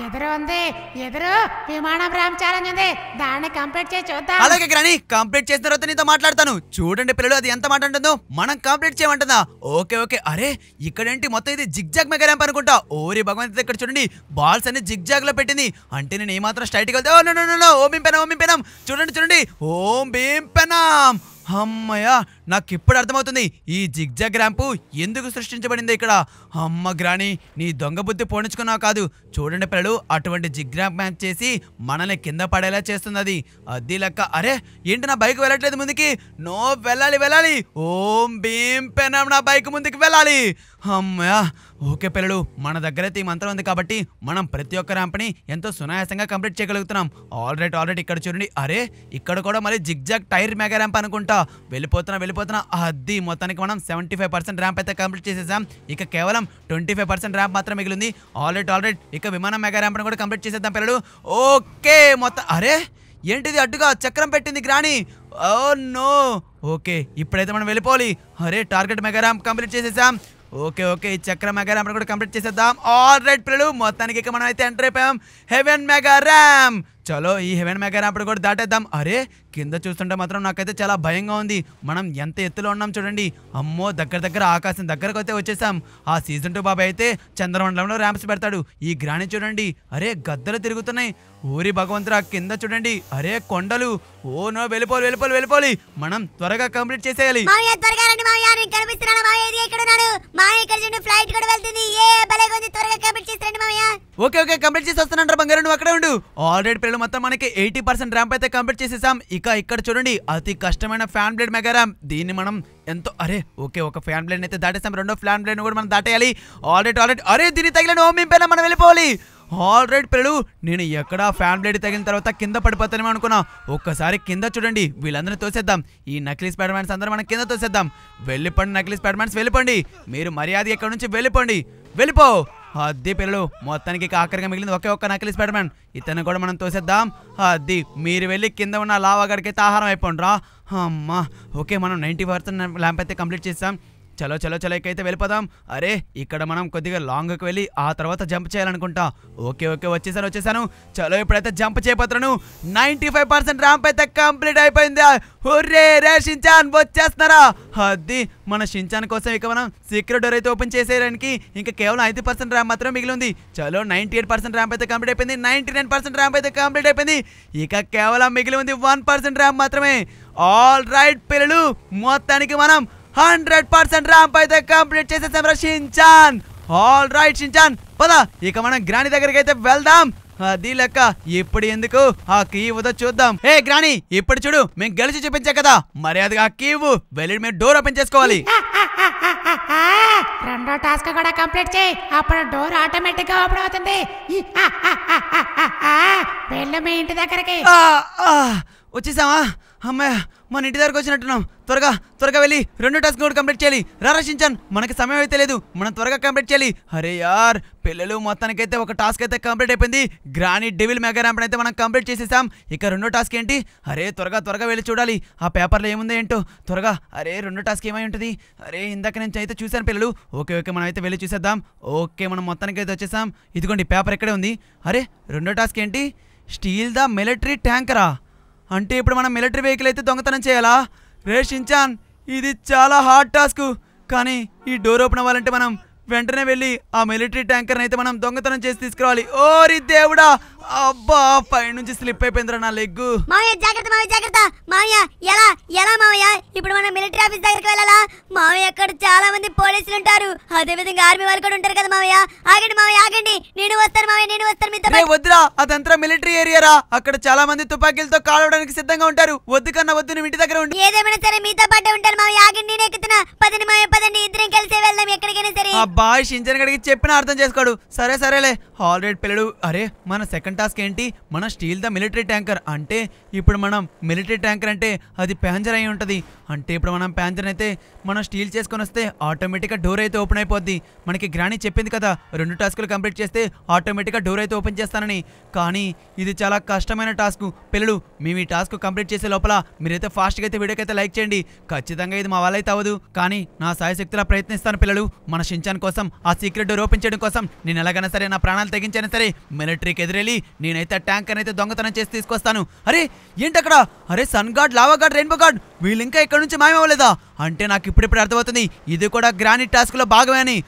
ఎదురు ఉంది ఎదురు విమానం రామచారం ఉంది దాన్ని కంప్లీట్ చేసి చూద్దాం అలాగే గ్రాని
కంప్లీట్ చేసిన తర్వాత నీతో మాట్లాడతాను చూడండి పిల్లలు అది ఎంత మాట అంటుందో మనం కంప్లీట్ చేయమంటుందా ఓకే ఓకే అరే ఇక్కడేంటి మొత్తం ఇది జిగ్జాగ్ మెగా ర్యాంప్ అనుకుంటా ఓరి భగవంతుడు ఇక్కడ చూడండి బాల్స్ అన్ని జిగ్జాగ్ తగల పెట్టింది అంటే నేను ఏమాత్రం స్ట్రైట్కి వెళ్తే ఓ ఓం పెనం ఓం పెనం చూడండి చూడండి ఓం పెనం అమ్మయ్యా నాకు ఇప్పుడు అర్థమవుతుంది ఈ జిగ్జాగ్ ర్యాంపు ఎందుకు సృష్టించబడింది ఇక్కడ అమ్మ గ్రాణి నీ దొంగ బుద్ధి పోణించుకున్నా కాదు చూడండి పిల్లలు అటువంటి జిగ్ ర్యాంప్ మ్యాచ్ చేసి మనల్ని కింద పడేలా చేస్తుంది అది అది లెక్క అరే ఏంటి నా బైక్ వెళ్ళట్లేదు ముందుకి నో వెళ్ళాలి వెళ్ళాలి ఓం భీం పెనం నా బైక్ ముందుకి వెళ్ళాలి అమ్మా ఓకే పిల్లలు మన దగ్గర అయితే ఈ మంత్రం ఉంది కాబట్టి మనం ప్రతి ఒక్క ర్యాంప్ని ఎంతో సునాయాసంగా కంప్లీట్ చేయగలుగుతున్నాం ఆల్రెడీ ఆల్రెడీ ఇక్కడ చూడండి అరే ఇక్కడ కూడా మళ్ళీ జిగ్జాగ్ టైర్ మెగా ర్యాంప్ అనుకుంటా వెళ్ళిపోతున్నా వెళ్ళిపోతున్నాం అది మొత్తానికి మనం సెవెంటీ ఫైవ్ పర్సెంట్ ర్యాంప్ అయితే కంప్లీట్ చేసేసాం ఇక కేవలం ట్వంటీ ఫైవ్ పర్సెంట్ ర్యాంప్ మాత్రం మిగిలింది ఆల్రెడీ ఆల్రెడీ ఇక విమానం మెగా ర్యాంప్ కూడా కంప్లీట్ చేసేద్దాం పిల్లలు ఓకే మొత్తం అరే ఏంటిది అడ్డుగా చక్రం పెట్టింది గ్రాణి ఓ oh నో ఓకే ఇప్పుడైతే మనం వెళ్ళిపోవాలి అరే టార్గెట్ మెగా ర్యాంప్ కంప్లీట్ చేసేసాం ఓకే ఓకే ఈ చక్ర మెగా ర్యాంప్ కూడా కంప్లీట్ చేసేద్దాం ఆల్ రైట్ పిల్లలు మొత్తానికి ఇక మనం అయితే ఎంటర్ అయిపోయాం హెవెన్ మెగా ర్యాంప్ చలో ఈ హెవెన్ మేకర్ అప్పుడు కూడా దాటేద్దాం అరే కింద చూస్తుంటే మాత్రం నాకైతే చాలా భయంగా ఉంది మనం ఎంత ఎత్తులో ఉన్నాం చూడండి అమ్మో దగ్గర దగ్గర ఆకాశం దగ్గరకు అయితే వచ్చేసాం ఆ సీజన్ టూ బాబాయ్ అయితే చంద్రమండలంలో ర్యాంప్స్ పెడతాడు ఈ గ్రాని చూడండి అరే గద్దలు తిరుగుతున్నాయి ఊరి భగవంతురా కింద చూడండి అరే కొండలు ఓ నో వెళ్ళిపోవాలి వెళ్ళిపోవాలి వెళ్ళిపోవాలి మనం త్వరగా కంప్లీట్ చేసేయాలి మావయ్య
త్వరగా రండి మావయ్య నేను కనిపిస్తున్నాను మావయ్య ఇక్కడ ఉన్నాడు ఇక్కడ ఫ్లైట్ కూడా వెళ్తుంది ఏ
ఓకే ఓకే కంప్లీట్ చేసి వస్తున్నాను బంగారు నువ్వు అక్కడే ఉండు ఆల్రెడీ పిల్లలు మొత్తం మనకి ఎయిటీ పర్సెంట్ ర్యాంప్ అయితే కంప్లీట్ చేసేసాం ఇక ఇక్కడ చూడండి అతి కష్టమైన ఫ్యాన్ బ్లేడ్ మెగా ర్యాంప్ దీన్ని మనం ఎంతో అరే ఓకే ఒక ఫ్యాన్ బ్లేడ్ అయితే దాటేసాం రెండో ఫ్యాన్ బ్లేడ్ కూడా మనం దాటేయాలి ఆల్రెడీ ఆల్రెడీ అరే దీన్ని తగిలిన ఓ మేము మనం వెళ్ళిపోవాలి ఆల్ రైట్ పిల్లలు నేను ఎక్కడా ఫ్యాన్ బ్లేడ్ తగిన తర్వాత కింద పడిపోతానేమో అనుకున్నా ఒక్కసారి కింద చూడండి వీళ్ళందరినీ తోసేద్దాం ఈ నక్లీస్ స్పైడర్ మ్యాన్స్ అందరూ మనం కింద తోసేద్దాం వెళ్ళిపోండి నక్లీస్ స్పైడర్ మ్యాన్స్ వెళ్ళిపోండి మీరు మర్యాద ఎక్కడ నుంచి వెళ్ళిపోండి వెళ్ళిపో అద్ది పిల్లలు మొత్తానికి ఆఖరిగా మిగిలింది ఒకే ఒక్క నకిలీ స్పైడర్ మ్యాన్ ఇతను కూడా మనం తోసేద్దాం అద్ది మీరు వెళ్ళి కింద ఉన్న లావాగడికైతే ఆహారం అయిపోండి రా అమ్మా ఓకే మనం నైంటీ పర్సెంట్ ల్యాంప్ అయితే కంప్లీట్ చేస్తాం చలో చలో చలో ఇకైతే వెళ్ళిపోదాం అరే ఇక్కడ మనం కొద్దిగా లాంగ్కి వెళ్ళి ఆ తర్వాత జంప్ చేయాలనుకుంటా ఓకే ఓకే వచ్చేసాను వచ్చేసాను చలో ఇప్పుడైతే జంప్ చేయబోతున్నాను నైంటీ ఫైవ్ పర్సెంట్ ర్యాంప్ అయితే కంప్లీట్ అయిపోయింది హుర్రే రే షించాన్ వచ్చేస్తున్నారా అది మన షించాన్ కోసం ఇక మనం సీక్రెట్ డోర్ అయితే ఓపెన్ చేసేయడానికి ఇంకా కేవలం ఐదు పర్సెంట్ ర్యాంప్ మాత్రం మిగిలి ఉంది చలో నైంటీ ఎయిట్ పర్సెంట్ ర్యాంప్ అయితే కంప్లీట్ అయిపోయింది నైంటీ నైన్ పర్సెంట్ ర్యాంప్ అయితే కంప్లీట్ అయిపోయింది ఇక కేవలం మిగిలి ఉంది వన్ పర్సెంట్ ర్యాంప్ మాత్రమే ఆల్ రైట్ పిల్లలు మొత్తానికి మనం హండ్రెడ్ పర్సెంట్ ర్యాంప్ అయితే కంప్లీట్ చేసేసాం షిన్చాన్ ఆల్ రైట్ షిన్చాన్ పద ఇక మనం గ్రాని దగ్గరికి అయితే వెళ్దాం అది లెక్క ఇప్పుడు ఎందుకు ఆ కీవుతో చూద్దాం ఏ గ్రాని ఇప్పుడు చూడు మేము గెలిచి చూపించా కదా మర్యాదగా ఆ కీవు వెళ్ళి మేము డోర్ ఓపెన్ చేసుకోవాలి
రెండో టాస్క్ కూడా కంప్లీట్ చేయి అప్పుడు డోర్ ఆటోమేటిక్ గా ఓపెన్ అవుతుంది వెళ్ళు మీ ఇంటి దగ్గరికి
వచ్చేసావా అమ్మాయ మన ఇంటి దగ్గరకు వచ్చినట్టున్నాం త్వరగా త్వరగా వెళ్ళి రెండు టాస్క్ కూడా కంప్లీట్ చేయాలి రారాశించాను మనకి సమయం అయితే లేదు మనం త్వరగా కంప్లీట్ చేయాలి అరే యార్ పిల్లలు మొత్తానికైతే ఒక టాస్క్ అయితే కంప్లీట్ అయిపోయింది గ్రాని డెవిల్ మెగా ర్యాంప్ అయితే మనం కంప్లీట్ చేసేసాం ఇక రెండో టాస్క్ ఏంటి అరే త్వరగా త్వరగా వెళ్ళి చూడాలి ఆ పేపర్లో ఏముందో ఏంటో త్వరగా అరే రెండో టాస్క్ ఏమై ఉంటుంది అరే ఇందాక నుంచి అయితే చూశాను పిల్లలు ఓకే ఓకే మనం అయితే వెళ్ళి చూసేద్దాం ఓకే మనం మొత్తానికైతే వచ్చేసాం ఇదిగోండి పేపర్ ఇక్కడే ఉంది అరే రెండో టాస్క్ ఏంటి స్టీల్ ద మిలిటరీ ట్యాంకరా అంటే ఇప్పుడు మనం మిలిటరీ వెహికల్ అయితే దొంగతనం చేయాలా రేషించాన్ ఇది చాలా హార్డ్ టాస్క్ కానీ ఈ డోర్ ఓపెన్ అవ్వాలంటే మనం వెంటనే వెళ్ళి ఆ మిలిటరీ ట్యాంకర్ని అయితే మనం దొంగతనం చేసి తీసుకురావాలి ఓరి దేవుడా అబ్బా పైనుంచి స్లిప్ అయిపోయింది నా లెగ్
మావయ్య జాగ్రత్త మావయ్య జాగ్రత్త మావయ్య ఎలా ఎలా మావయ్య ఇప్పుడు మనం మిలిటరీ ఆఫీస్ దగ్గరికి వెళ్ళాలా మావయ్య అక్కడ చాలా మంది పోలీసులు ఉంటారు అదే విధంగా ఆర్మీ వాళ్ళు కూడా ఉంటారు కదా మావయ్య ఆగండి మావయ్య ఆగండి నేను వస్తాను మావయ్య నేను వస్తాను మీతో రే
వద్దురా అదంతా మిలిటరీ ఏరియారా అక్కడ చాలా మంది తుపాకీలతో కాలవడానికి సిద్ధంగా ఉంటారు వద్దు కన్నా వద్దు నువ్వు ఇంటి దగ్గర ఉండి ఏదేమైనా సరే మీతో పాటే ఉంటాను మావయ్య ఆగండి నేను ఎక్కుతున్నా పదిని మావయ్య పదండి ఇద్దరం కలిసి వెళ్దాం ఎక్కడికైనా సరే అబ్బా షించన్ గడికి చెప్పిన అర్థం చేసుకోడు సరే సరేలే ఆల్రెడీ పిల్లడు అరే మన సెకండ్ సెకండ్ టాస్క్ ఏంటి మన స్టీల్ ద మిలిటరీ ట్యాంకర్ అంటే ఇప్పుడు మనం మిలిటరీ ట్యాంకర్ అంటే అది ప్యాంజర్ అయి ఉంటుంది అంటే ఇప్పుడు మనం ప్యాంతర్ అయితే మనం స్టీల్ చేసుకొని వస్తే ఆటోమేటిక్గా డోర్ అయితే ఓపెన్ అయిపోద్ది మనకి గ్రాని చెప్పింది కదా రెండు టాస్కులు కంప్లీట్ చేస్తే ఆటోమేటిక్గా డోర్ అయితే ఓపెన్ చేస్తానని కానీ ఇది చాలా కష్టమైన టాస్క్ పిల్లలు మేము ఈ టాస్క్ కంప్లీట్ చేసే లోపల మీరైతే ఫాస్ట్గా అయితే వీడియోకైతే లైక్ చేయండి ఖచ్చితంగా ఇది మా వాళ్ళైతే అవ్వదు కానీ నా సాయశక్తిలా ప్రయత్నిస్తాను పిల్లలు మన షించాన్ కోసం ఆ సీక్రెట్ డోర్ ఓపెన్ చేయడం కోసం నేను ఎలాగైనా సరే నా ప్రాణాలు తగ్గించైనా సరే మిలిటరీకి ఎదురెళ్ళి నేనైతే ట్యాంక్ అయితే దొంగతనం చేసి తీసుకొస్తాను అరే ఏంటక్కడ అరే sun guard lava guard rainbow guard వీళ్ళు ఇంకా ఇక్కడ నుంచి మాయమవ్వలేదా అంటే నాకు ఇప్పుడిప్పుడు అర్థమవుతుంది ఇది కూడా గ్రానైట్ టాస్క్లో భాగమే అని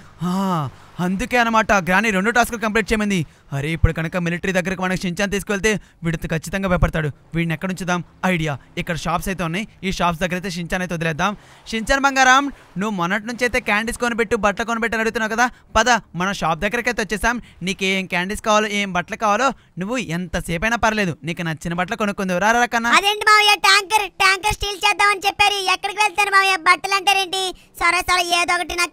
అందుకే అనమాట గ్రాని రెండు టాస్క్లు కంప్లీట్ చేయమంది అరే ఇప్పుడు కనుక మిలిటరీ దగ్గరకు మనకు షించాన్ తీసుకెళ్తే వీడితో ఖచ్చితంగా భయపడతాడు వీడిని ఎక్కడ ఉంచుదాం ఐడియా ఇక్కడ షాప్స్ అయితే ఉన్నాయి ఈ షాప్స్ దగ్గర అయితే షించాన్ అయితే వదిలేద్దాం షించాన్ బంగారం నువ్వు మొన్నటి నుంచి అయితే క్యాండీస్ కొనిపెట్టు బట్టలు కొనిపెట్టని అడుగుతున్నావు కదా పద మన షాప్ దగ్గరకి అయితే వచ్చేసాం నీకు ఏం క్యాండీస్ కావాలో ఏం బట్టలు కావాలో నువ్వు ఎంతసేపు అయినా పర్లేదు నీకు నచ్చిన బట్టలు కొనుక్కుంది రా అదేంటి
ట్యాంకర్ ట్యాంకర్ స్టీల్ చేద్దామని చెప్పారు ఎక్కడికి బట్టలు సరే సరే ఏదో ఒకటి నా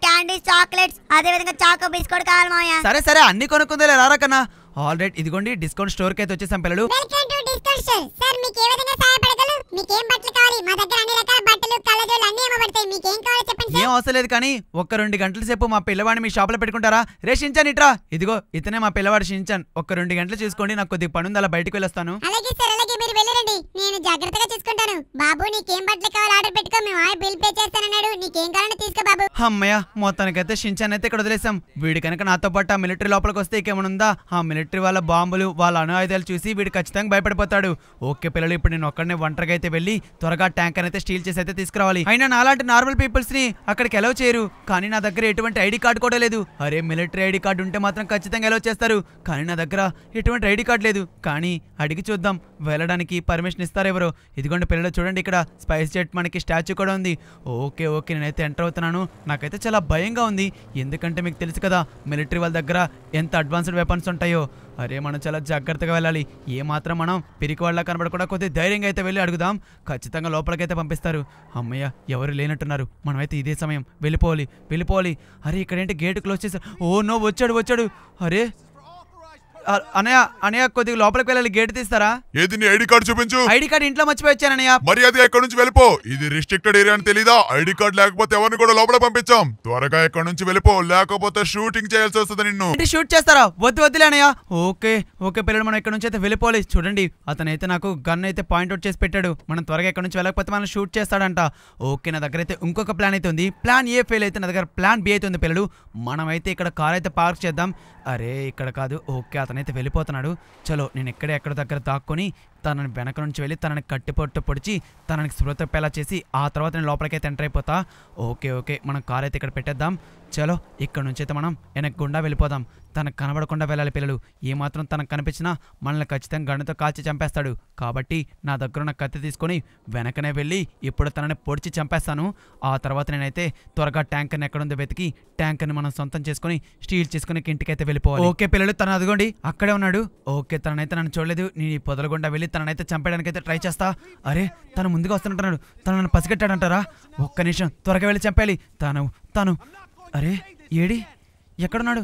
చాక్లెట్స్ అదే విధంగా చాకో బిస్కెట్ కావాలి సరే సరే
అన్ని కొనుక్కుందిలే రారా కన్నా ఆల్ రైట్ ఇదిగోండి డిస్కౌంట్ స్టోర్ కి అయితే వచ్చేసాం పిల్లలు
మీకు ఏం బట్టలు కావాలి మా దగ్గర అన్ని రకాల బట్టలు కళ్ళజోళ్ళు అన్ని అమ్మబడతాయి మీకు ఏం కావాలి
ఏం అవసరం లేదు కానీ ఒక్క రెండు గంటల సేపు మా పిల్లవాడిని మీ షాప్లో పెట్టుకుంటారా రే షించాన్ ఇట్రా ఇదిగో ఇతనే మా పిల్లవాడు షించాన్ ఒక్క రెండు గంటలు చూసుకోండి నాకు కొద్దిగా పనుంది అలా బయటకు వెళ్ళొస్తాను
అలాగే సార్ అలాగే మీరు వెళ్ళండి నేను జాగ్రత్తగా చూసుకుంటాను బాబు నీకేం బట్టలు కావాలి
ఆర్డర్ పెట్టుకో మేము బిల్ పే చేస్తానన్నాడు నీకేం కావాలని తీసుకో బాబు అమ్మయ్య మొత్తానికైతే షించాన్ అయితే ఇక్కడ వదిలేసాం వీడి కనుక నాతో పాటు ఆ మిలిటరీ లోపలికి వస్తే ఇంకేమనుందా ఆ మిలిటరీ వాళ్ళ బాంబులు వాళ్ళ అనువాయుధాలు చూసి వీడు ఖచ్చితంగా భయపడిపోతాడు ఓకే పిల్లలు ఇప్పుడు నేను ఒక్కడనే ఒంటరిగా అయితే వెళ్ళి త్వరగా ట్యాంకర్ అయితే స్టీల్ చేసి అయితే తీసుకురావాలి అయినా నాలాంటి నార్మల్ పీపుల్స్ ని అక్కడికి ఎలా చేయరు కానీ నా దగ్గర ఎటువంటి ఐడి కార్డు కూడా లేదు అరే మిలిటరీ ఐడి కార్డు ఉంటే మాత్రం ఖచ్చితంగా ఎలా చేస్తారు కానీ నా దగ్గర ఎటువంటి ఐడి కార్డు లేదు కానీ అడిగి చూద్దాం వెళ్ళడానికి పర్మిషన్ ఇస్తారెవరో ఇదిగోండి పిల్లలు చూడండి ఇక్కడ స్పైస్ జెట్ మనకి స్టాచ్యూ కూడా ఉంది ఓకే ఓకే నేనైతే ఎంటర్ అవుతున్నాను నాకైతే చాలా భయంగా ఉంది ఎందుకంటే మీకు తెలుసు కదా మిలిటరీ వాళ్ళ దగ్గర ఎంత అడ్వాన్స్డ్ వెపన్స్ ఉంటాయో అరే మనం చాలా జాగ్రత్తగా వెళ్ళాలి ఏమాత్రం మనం పిరికి వాళ్ళ కనబడకుండా కొద్దిగా ధైర్యంగా అయితే వెళ్ళి అడుగుదాం ఖచ్చితంగా లోపలికైతే పంపిస్తారు అమ్మయ్య ఎవరు లేనట్టున్నారు మనమైతే ఇదే సమయం వెళ్ళిపోవాలి వెళ్ళిపోవాలి అరే ఇక్కడేంటి గేటు క్లోజ్ చేశారు ఓ నో వచ్చాడు వచ్చాడు అరే అనయ్య అనయ్య కొద్దిగా లోపలికి వెళ్ళాలి గేట్ తీస్తారా ఏది నీ ఐడి కార్డు చూపించు ఐడి కార్డు ఇంట్లో మర్చిపోయి వచ్చాను అనయ్య మర్యాద ఎక్కడ నుంచి వెళ్ళిపో ఇది రిస్ట్రిక్టెడ్ ఏరియా అని తెలీదా ఐడి కార్డు లేకపోతే ఎవరిని కూడా లోపల పంపించాం త్వరగా ఎక్కడ నుంచి వెళ్ళిపో లేకపోతే షూటింగ్ చేయాల్సి వస్తుంది నిన్ను షూట్ చేస్తారా వద్దు వద్దులే అనయ్య ఓకే ఓకే పిల్లలు మనం ఎక్కడ నుంచి అయితే వెళ్ళిపోవాలి చూడండి అతనైతే నాకు గన్ అయితే పాయింట్ అవుట్ చేసి పెట్టాడు మనం త్వరగా ఎక్కడ నుంచి వెళ్ళకపోతే మనం షూట్ చేస్తాడంట ఓకే నా దగ్గర అయితే ఇంకొక ప్లాన్ అయితే ఉంది ప్లాన్ ఏ ఫెయిల్ అయితే నా దగ్గర ప్లాన్ బి అయితే ఉంది పిల్లలు మనం అయితే ఇక్కడ కార్ అయితే పార్క్ చేద్దాం అరే ఇక్కడ కాదు ఓకే అతనైతే వెళ్ళిపోతున్నాడు చలో నేను ఎక్కడ ఎక్కడ దగ్గర దాక్కొని తనని వెనక నుంచి వెళ్ళి తనని పొట్టు పొడిచి తనని స్పృహ చేసి ఆ తర్వాత నేను లోపలికైతే ఎంటర్ అయిపోతా ఓకే ఓకే మనం కార్ అయితే ఇక్కడ పెట్టేద్దాం చలో ఇక్కడ నుంచి అయితే మనం వెనక్కి గుండా వెళ్ళిపోదాం తనకు కనబడకుండా వెళ్ళాలి పిల్లలు ఏమాత్రం తనకు కనిపించినా మనల్ని ఖచ్చితంగా గన్నుతో కాల్చి చంపేస్తాడు కాబట్టి నా దగ్గర ఉన్న కత్తి తీసుకొని వెనకనే వెళ్ళి ఇప్పుడు తనని పొడిచి చంపేస్తాను ఆ తర్వాత నేనైతే త్వరగా ట్యాంకర్ని ఎక్కడుందో వెతికి ట్యాంకర్ని మనం సొంతం చేసుకుని స్టీల్ చేసుకుని ఇంటికైతే వెళ్ళిపోవాలి ఓకే పిల్లలు తను అదిగోండి అక్కడే ఉన్నాడు ఓకే తననైతే నన్ను చూడలేదు నేను ఈ పొదలగుండా వెళ్ళి తననైతే చంపేయడానికైతే ట్రై చేస్తా అరే తను ముందుగా వస్తున్నట్టున్నాడు తను నన్ను పసిగట్టాడంటారా ఒక్క నిమిషం త్వరగా వెళ్ళి చంపేయాలి తను తను అరే ఏడి ఎక్కడున్నాడు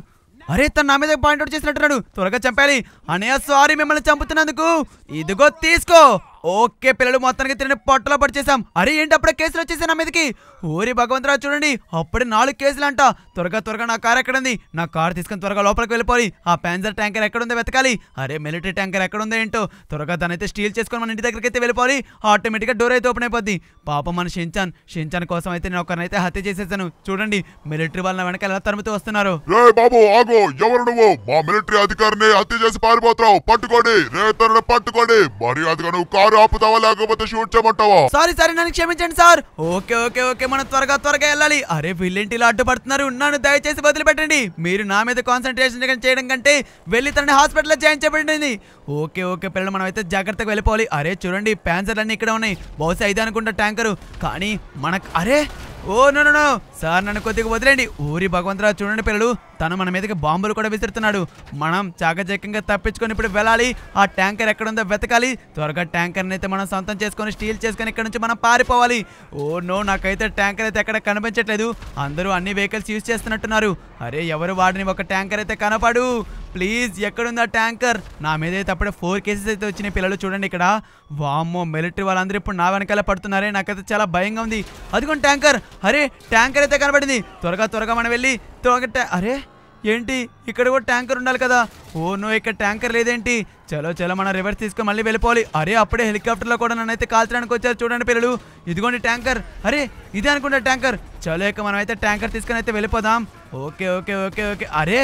అరే తను నా మీద పాయింట్అవుట్ చేసినట్టున్నాడు త్వరగా చంపాలి అనే సారీ మిమ్మల్ని చంపుతున్నందుకు ఇదిగో తీసుకో ఓకే పిల్లలు మొత్తానికి తిరిగి పొట్టలో పడిచేసాం అరే ఏంటి అప్పుడే కేసులు వచ్చేసాయి నా మీదకి ఓరి భగవంతరావు చూడండి అప్పుడే నాలుగు కేసులు అంట త్వరగా త్వరగా నా కార్ ఎక్కడుంది నా కార్ తీసుకుని త్వరగా లోపలికి వెళ్ళిపోయి ఆ ప్యాన్సర్ ట్యాంకర్ ఉందో వెతకాలి అరే మిలిటరీ ట్యాంకర్ ఉందో ఏంటో త్వరగా దానైతే స్టీల్ చేసుకొని మన ఇంటి దగ్గరికి అయితే వెళ్ళిపోవాలి ఆటోమేటిక్గా డోర్ అయితే ఓపెన్ అయిపోద్ది పాప మన షించాన్ షించాన్ కోసం అయితే నేను అయితే హత్య చేసేసాను చూడండి మిలిటరీ వాళ్ళ వెనక ఎలా తరుముతూ వస్తున్నారు బాబు మా మిలిటరీ అధికారిని హత్య చేసి పారిపోతున్నావు పట్టుకోండి రే తరుణ పట్టుకోండి మర్యాదగా కారు ఊపిరి ఆపుతావా లేకపోతే షూట్ చేయమంటావా సారీ సారీ నన్ను క్షమించండి సార్ ఓకే ఓకే ఓకే మనం త్వరగా త్వరగా వెళ్ళాలి అరే వీళ్ళేంటి ఇలా అడ్డుపడుతున్నారు నన్ను దయచేసి వదిలిపెట్టండి మీరు నా మీద కాన్సన్ట్రేషన్ చేయడం కంటే వెళ్ళి తనని హాస్పిటల్ లో జాయిన్ చేయబడింది ఓకే ఓకే పిల్లలు మనం అయితే జాగ్రత్తగా వెళ్ళిపోవాలి అరే చూడండి ప్యాన్సర్లు అన్ని ఇక్కడ ఉన్నాయి బహుశా ఇది అనుకుంటా ట్యాంకరు కానీ మనకు అరే ఓ నో నో సార్ నన్ను కొద్దిగా వదిలేండి ఊరి భగవంతరావు చూడండి పిల్లలు తను మన మీదకి బాంబులు కూడా విసురుతున్నాడు మనం చాకచక్యంగా తప్పించుకొని ఇప్పుడు వెళ్ళాలి ఆ ట్యాంకర్ ఎక్కడుందో వెతకాలి త్వరగా ట్యాంకర్ని అయితే మనం సొంతం చేసుకొని స్టీల్ చేసుకొని ఇక్కడ నుంచి మనం పారిపోవాలి ఓ నో నాకైతే ట్యాంకర్ అయితే ఎక్కడ కనిపించట్లేదు అందరూ అన్ని వెహికల్స్ యూజ్ చేస్తున్నట్టున్నారు అరే ఎవరు వాడిని ఒక ట్యాంకర్ అయితే కనపడు ప్లీజ్ ఆ ట్యాంకర్ నా మీద అయితే అప్పుడే ఫోర్ కేసెస్ అయితే వచ్చినాయి పిల్లలు చూడండి ఇక్కడ వామ్మో మిలిటరీ వాళ్ళందరూ ఇప్పుడు నా వెనకాల పడుతున్నారే నాకైతే చాలా భయంగా ఉంది అదిగోండి ట్యాంకర్ అరే ట్యాంకర్ అయితే కనబడింది త్వరగా త్వరగా మనం వెళ్ళి త్వరగా అరే ఏంటి ఇక్కడ కూడా ట్యాంకర్ ఉండాలి కదా ఓ నో ఇక్కడ ట్యాంకర్ లేదేంటి చలో చలో మనం రివర్స్ తీసుకుని మళ్ళీ వెళ్ళిపోవాలి అరే అప్పుడే హెలికాప్టర్లో కూడా నన్నైతే కాల్చడానికి వచ్చారు చూడండి పిల్లలు ఇదిగోండి ట్యాంకర్ అరే ఇదే అనుకుంటా ట్యాంకర్ చలో ఇక మనం అయితే ట్యాంకర్ తీసుకొని అయితే వెళ్ళిపోదాం ఓకే ఓకే ఓకే ఓకే అరే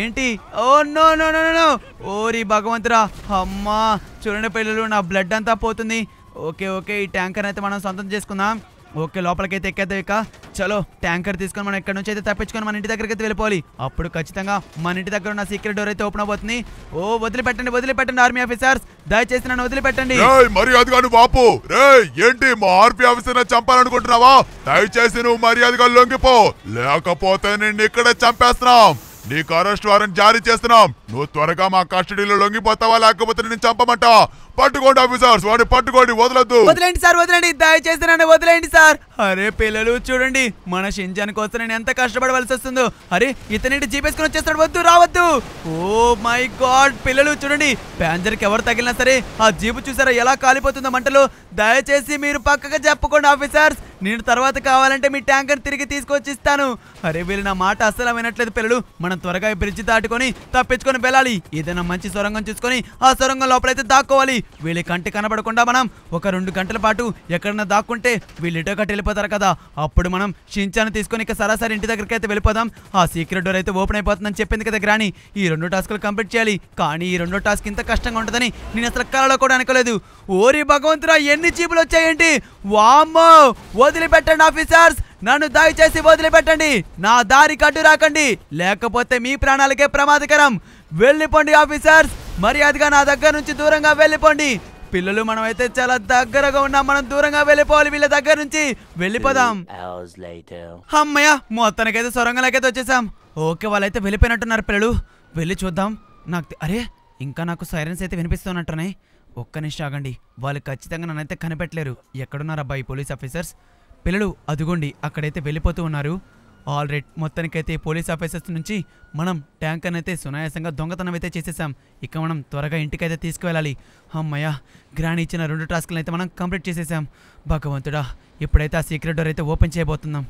ఏంటి oh no no no no ఓరి భగవంతురా అమ్మా చూడండి పిల్లలు నా బ్లడ్ అంతా పోతుంది ఓకే ఓకే ఈ ట్యాంకర్ అయితే మనం సొంతం చేసుకుందాం ఓకే లోపలికైతే ఎక్కేద్దాం ఇక చలో ట్యాంకర్ తీసుకొని మనం ఎక్కడి నుంచి అయితే తప్పించుకొని మన ఇంటి దగ్గరికి అయితే వెళ్ళిపోవాలి అప్పుడు ఖచ్చితంగా మన ఇంటి దగ్గర ఉన్న సీక్రెట్ డోర్ అయితే ఓపెన్ అవుతుంది ఓ వదిలిపెట్టండి వదిలిపెట్టండి ఆర్మీ ఆఫీసర్స్ దయచేసి నన్ను వదిలిపెట్టండి మర్యాదగా బాపు రే ఏంటి మా ఆర్మీ ఆఫీసర్ చంపాలనుకుంటున్నావా దయచేసి నువ్వు మర్యాదగా లొంగిపో లేకపోతే నిన్ను ఇక్కడే చంపేస్తున్నావు నీకు అరెస్ట్ వారెంట్ జారీ చేస్తున్నాం నువ్వు త్వరగా మా కస్టడీలో లొంగిపోతావా లేకపోతే నేను చంపమంటా పట్టుకోండి ఆఫీసర్స్ వాడిని పట్టుకోండి వదలద్దు వదలండి సార్ వదిలేండి దయచేసి నన్ను వదలండి సార్ అరే పిల్లలు చూడండి మన షింజాన్ కోసం నేను ఎంత కష్టపడవలసి వస్తుందో అరే ఇతని జీపేసుకుని వచ్చేస్తాడు వద్దు రావద్దు ఓ మై గాడ్ పిల్లలు చూడండి కి ఎవరు తగిలినా సరే ఆ జీపు చూసారా ఎలా కాలిపోతుందో మంటలు దయచేసి మీరు పక్కగా చెప్పుకోండి ఆఫీసర్స్ నేను తర్వాత కావాలంటే మీ ట్యాంకర్ తిరిగి తీసుకొచ్చి ఇస్తాను అరే వీళ్ళు నా మాట అస్సలు వినట్లేదు పిల్లలు మనం త్వరగా బ్రిడ్జ్ దాటుకొని తప్పించుకొని వెళ్ళాలి ఏదైనా మంచి సొరంగం చూసుకొని ఆ సొరంగం లోపలైతే దాక్కోవాలి వీళ్ళ కంటి కనబడకుండా మనం ఒక రెండు గంటల పాటు ఎక్కడన్నా దాక్కుంటే వీళ్ళు ఇటోకట్ వెళ్ళిపోతారు కదా అప్పుడు మనం షించాను తీసుకొని ఇక సరాసరి ఇంటి దగ్గరికి అయితే వెళ్ళిపోదాం ఆ సీక్రెట్ డోర్ అయితే ఓపెన్ అయిపోతుందని చెప్పింది కదా గ్రాని ఈ రెండు టాస్క్లు కంప్లీట్ చేయాలి కానీ ఈ రెండో టాస్క్ ఇంత కష్టంగా ఉంటుందని నేను అసలు కలలో కూడా అనుకోలేదు ఓరి భగవంతురా ఎన్ని చీపులు వచ్చాయండి వామ్మో వదిలిపెట్టండి ఆఫీసర్స్ నన్ను దయచేసి వదిలిపెట్టండి నా దారి కట్టు రాకండి లేకపోతే మీ ప్రాణాలకే ప్రమాదకరం వెళ్ళిపోండి ఆఫీసర్స్ మర్యాదగా నా దగ్గర నుంచి దూరంగా వెళ్ళిపోండి పిల్లలు మనం అయితే చాలా దగ్గరగా ఉన్నాం మనం దూరంగా వెళ్ళిపోవాలి వీళ్ళ దగ్గర నుంచి వెళ్ళిపోదాం అమ్మయ్య మొత్తానికైతే సొరంగలకైతే వచ్చేసాం ఓకే వాళ్ళైతే వెళ్ళిపోయినట్టున్నారు పిల్లలు వెళ్ళి చూద్దాం నాకు అరే ఇంకా నాకు సైరన్స్ అయితే వినిపిస్తున్నట్టున్నాయి ఒక్క నిమిషం ఆగండి వాళ్ళు ఖచ్చితంగా నన్నైతే కనిపెట్టలేరు ఎక్కడున్నారు అబ్బాయి పోలీస్ ఆఫీసర్స్ పిల్లలు అదుగోండి అక్కడైతే వెళ్ళిపోతూ ఉన్నారు ఆల్రెడీ మొత్తానికైతే పోలీస్ ఆఫీసర్స్ నుంచి మనం ట్యాంకర్ని అయితే సునాయాసంగా దొంగతనం అయితే చేసేసాం ఇక మనం త్వరగా ఇంటికైతే తీసుకువెళ్ళాలి అమ్మయ్య గ్రాండ్ ఇచ్చిన రెండు టాస్క్లను అయితే మనం కంప్లీట్ చేసేసాం భగవంతుడా ఇప్పుడైతే ఆ సీక్రెట్ డోర్ అయితే ఓపెన్ చేయబోతున్నాం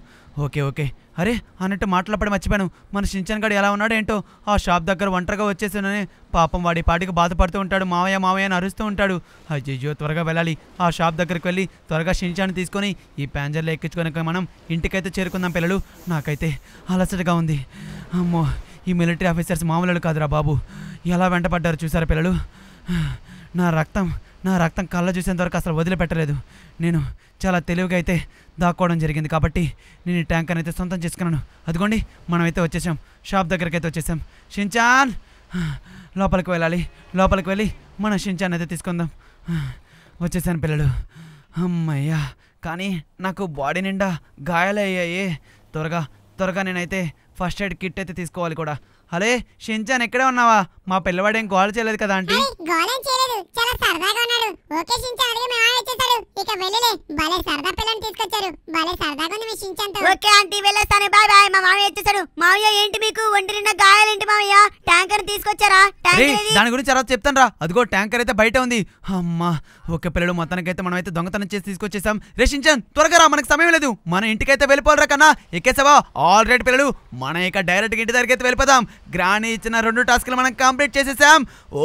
ఓకే ఓకే అరే అన్నట్టు మాట్లాడపడి మర్చిపోయాను మన షించన్గాడు ఎలా ఉన్నాడు ఏంటో ఆ షాప్ దగ్గర ఒంటరిగా వచ్చేసానని పాపం వాడి పాటికి బాధపడుతూ ఉంటాడు మావయ్య మావయ్య అని అరుస్తూ ఉంటాడు అయ్యో త్వరగా వెళ్ళాలి ఆ షాప్ దగ్గరికి వెళ్ళి త్వరగా షించాన్ని తీసుకొని ఈ ప్యాంజర్లో ఎక్కించుకొని మనం ఇంటికైతే చేరుకుందాం పిల్లలు నాకైతే అలసటగా ఉంది అమ్మో ఈ మిలిటరీ ఆఫీసర్స్ మామూలు కాదురా బాబు ఎలా వెంటపడ్డారు చూసారా పిల్లలు నా రక్తం నా రక్తం కళ్ళ చూసేంతవరకు అసలు వదిలిపెట్టలేదు నేను చాలా తెలివిగా అయితే దాక్కోవడం జరిగింది కాబట్టి నేను ఈ ట్యాంకర్ అయితే సొంతం చేసుకున్నాను అదిగోండి మనమైతే వచ్చేసాం షాప్ దగ్గరికి అయితే వచ్చేసాం షించాన్ లోపలికి వెళ్ళాలి లోపలికి వెళ్ళి మన షించాన్ అయితే తీసుకుందాం వచ్చేసాను పిల్లలు అమ్మయ్యా కానీ నాకు బాడీ నిండా గాయాలయ్యాయి త్వరగా త్వరగా నేనైతే ఫస్ట్ ఎయిడ్ కిట్ అయితే తీసుకోవాలి కూడా అరే షించాన్ ఎక్కడే ఉన్నావా మా పిల్లవాడేం గోల చేయలేదు కదా ఆంటీ
చాలా సరదాగా ఉన్నాడు ఓకే షించా అడిగి మేము వచ్చేసాడు ఇక వెళ్ళలే భలే సరదా పిల్లని తీసుకొచ్చారు భలే సరదాగా ఉంది మీ షించాంతో ఓకే ఆంటీ వెళ్ళేస్తాను బాయ్ బాయ్ మా మామయ్య వచ్చేసాడు మామయ్య ఏంటి మీకు ఒంటి గాయాలు ఏంటి మామయ్య ట్యాంకర్ తీసుకొచ్చారా ట్యాంకర్ దాని
గురించి తర్వాత చెప్తాను రా అదిగో ట్యాంకర్ అయితే బయట ఉంది అమ్మా ఓకే పిల్లలు మొత్తానికైతే మనం అయితే దొంగతనం చేసి తీసుకొచ్చేసాం రే షించాన్ త్వరగా రా మనకు సమయం లేదు మన ఇంటికైతే రా కన్నా ఎక్కేసావా ఆల్ రైట్ పిల్లలు మన ఇక డైరెక్ట్ ఇంటి దగ్గరికి అయితే వెళ్ళిపోదాం గ్రాని ఇచ్చిన రెండు టాస్క్లు మనం కంప్లీట్ చేసేసాం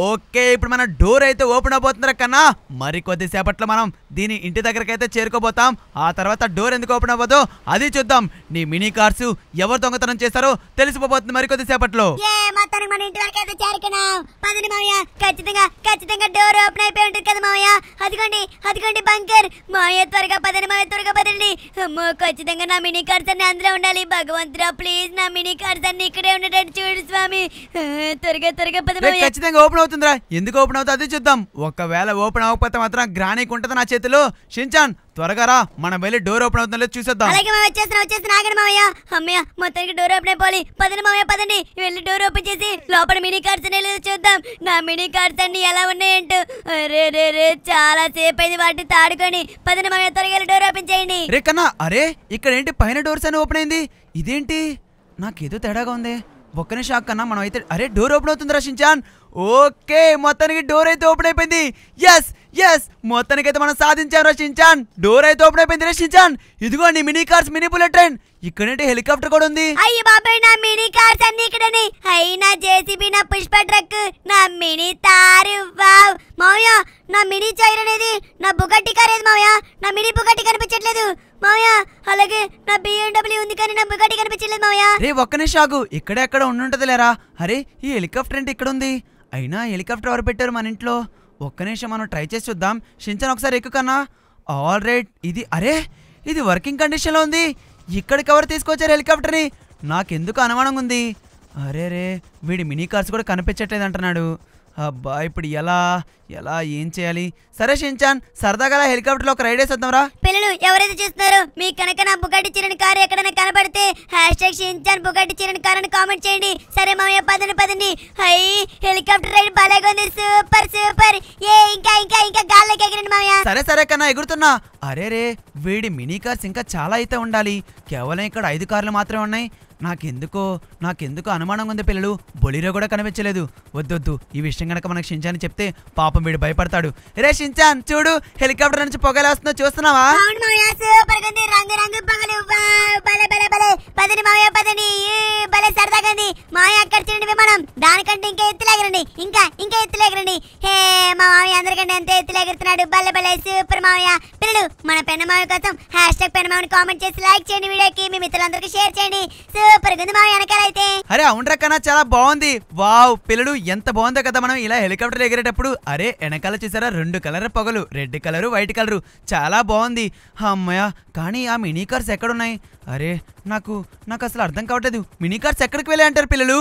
ఓకే ఇప్పుడు మన డోర్ అయితే ఓపెన్ అవబోతుందిరా కన్నా మరి కొద్దిసేపట్లో మనం దీని ఇంటి దగ్గరకైతే చేరుకోబోతాం ఆ తర్వాత డోర్ ఎందుకు ఓపెన్ అవ్వదు అది చూద్దాం నీ మినీ కార్స్ ఎవరు దొంగతనం చేశారో తెలిసిపోబోతుంది మరి కొద్దిసేపట్లో
ఖచ్చితంగా డోర్ ఓపెన్ కదా మామయ్య త్వరగా త్వరగా ఖచ్చితంగా నా మినీ ఉండాలి ప్లీజ్ నా మినీ అన్ని ఇక్కడే ఉండేటట్టు త్వరగా ఖచ్చితంగా
ఓపెన్ ఎందుకు ఓపెన్ అవుతుంది చూద్దాం వెళ్దాం ఒకవేళ ఓపెన్ అవ్వకపోతే మాత్రం గ్రానీకి ఉంటుంది నా చేతిలో షించాన్ త్వరగా రా మనం వెళ్ళి డోర్ ఓపెన్ అవుతుందో చూసేద్దాం అలాగే
మామ వచ్చేస్తున్నా వచ్చేస్తున్నా ఆగండి మామయ్య అమ్మయ్య మొత్తానికి డోర్ ఓపెన్ అయిపోయి పదండి మామయ్య పదండి వెళ్ళి డోర్ ఓపెన్ చేసి లోపల మినీ కార్డ్స్ అనేవి చూద్దాం నా మినీ కార్డ్స్ అన్ని ఎలా ఉన్నాయంటూ రే రే రే చాలా సేపు అయింది వాటిని తాడుకొని పదండి మామయ్య త్వరగా డోర్ ఓపెన్ చేయండి రే
కన్నా అరే ఇక్కడ ఏంటి పైన డోర్స్ అని ఓపెన్ అయింది ఇదేంటి నాకేదో తేడాగా ఉంది ఒక్కనే షాక్ కన్నా మనం అయితే అరే డోర్ ఓపెన్ అవుతుంది రషించాన్ ఓకే మొత్తానికి డోర్ అయితే ఓపెన్ అయిపోయింది ఎస్ ఎస్ అయితే మనం సాధించాం రక్షించాన్ డోర్ అయితే ఓపెన్ అయిపోయింది రక్షించాన్ ఇదిగో mini cars mini bullet train ఇక్కడేంటి హెలికాప్టర్ కూడా ఉంది అయ్యి బాబాయ్ నా మినీ కార్స్ అన్ని
ఇక్కడనే అయ్యి నా జేసీబీ నా పుష్ప ట్రక్ నా మినీ తారు వావ్ మావయ్య నా మినీ చైర్ అనేది నా బుగట్టి కార్ ఏది మావయ్య నా మినీ బుగట్టి కనిపించట్లేదు మావయ్య అలాగే నా బిఎండబ్ల్యూ ఉంది కానీ నా బుగట్టి కనిపించలేదు మావయ్య
రే ఒక్కనే షాగు ఇక్కడెక్కడ ఉండుంటది లేరా అరే ఈ హెలికాప్టర్ అంటే ఇక్కడ ఉంది అయినా హెలికాప్టర్ ఎవరు పెట్టారు మన ఇంట్లో ఒక్క నిమిషం మనం ట్రై చేసి చూద్దాం షించన్ ఒకసారి ఎక్కువ కన్నా ఆల్ రైట్ ఇది అరే ఇది వర్కింగ్ కండిషన్లో ఉంది ఇక్కడికి ఎవరు తీసుకొచ్చారు హెలికాప్టర్ని నాకెందుకు అనుమానంగా ఉంది అరే రే వీడి మినీ కార్స్ కూడా కనిపించట్లేదు అంటున్నాడు అబ్బా ఇప్పుడు ఎలా ఎలా ఏం చేయాలి సరే షించాన్ సరదాగా హెలికాప్టర్ లో ఒక రైడ్ రా
పిల్లలు ఎవరైతే చేస్తున్నారు మీ కనుక నా బుగడ్డి చిరని కారు ఎక్కడైనా కనబడితే హ్యాష్ ట్యాగ్ షించాన్ బుగడ్డి చిరని కారు అని కామెంట్ చేయండి సరే మామయ్య పదండి పదండి హై హెలికాప్టర్ రైడ్ బాగా ఉంది సూపర్ సూపర్ ఏ ఇంకా ఇంకా
ఇంకా గాల్లోకి ఎగిరండి మామయ్య సరే సరే కన్నా ఎగురుతున్నా అరే రే వీడి మినీ కార్స్ ఇంకా చాలా అయితే ఉండాలి కేవలం ఇక్కడ ఐదు కార్లు మాత్రమే ఉన్నాయి నాకెందుకో నాకెందుకో అనుమానం ఉంది పిల్లలు బొలిరో కూడా కనిపించలేదు వద్దొద్దు ఈ విషయం కనుక మనకు షించాన్ చెప్తే పాపం వీడు భయపడతాడు రే షించాన్ చూడు హెలికాప్టర్ నుంచి పొగలు వస్తుందో చూస్తున్నావా
దానికంటే ఇంకా ఎత్తులేగరండి ఇంకా ఇంకా ఎత్తులేగరండి హే మా మామయ్య అందరికంటే ఎంత పిల్లలు మన పెన్న కోసం హ్యాష్ ట్యాగ్ పెన్న కామెంట్ చేసి లైక్ చేయండి వీడియోకి మీ మిత్రులందరికీ షేర్ చేయండి అరే అవునరా
కన్నా చాలా బాగుంది వావ్ పిల్లడు ఎంత బాగుందో కదా మనం ఇలా హెలికాప్టర్ ఎగిరేటప్పుడు అరే వెనకాల చూసారా రెండు కలర్ పొగలు రెడ్ కలర్ వైట్ కలర్ చాలా బాగుంది అమ్మయ్య కానీ ఆ మినీ కార్స్ ఎక్కడున్నాయి అరే నాకు నాకు అసలు అర్థం కావట్లేదు మినీ కార్స్ ఎక్కడికి వెళ్ళాయి అంటారు పిల్లలు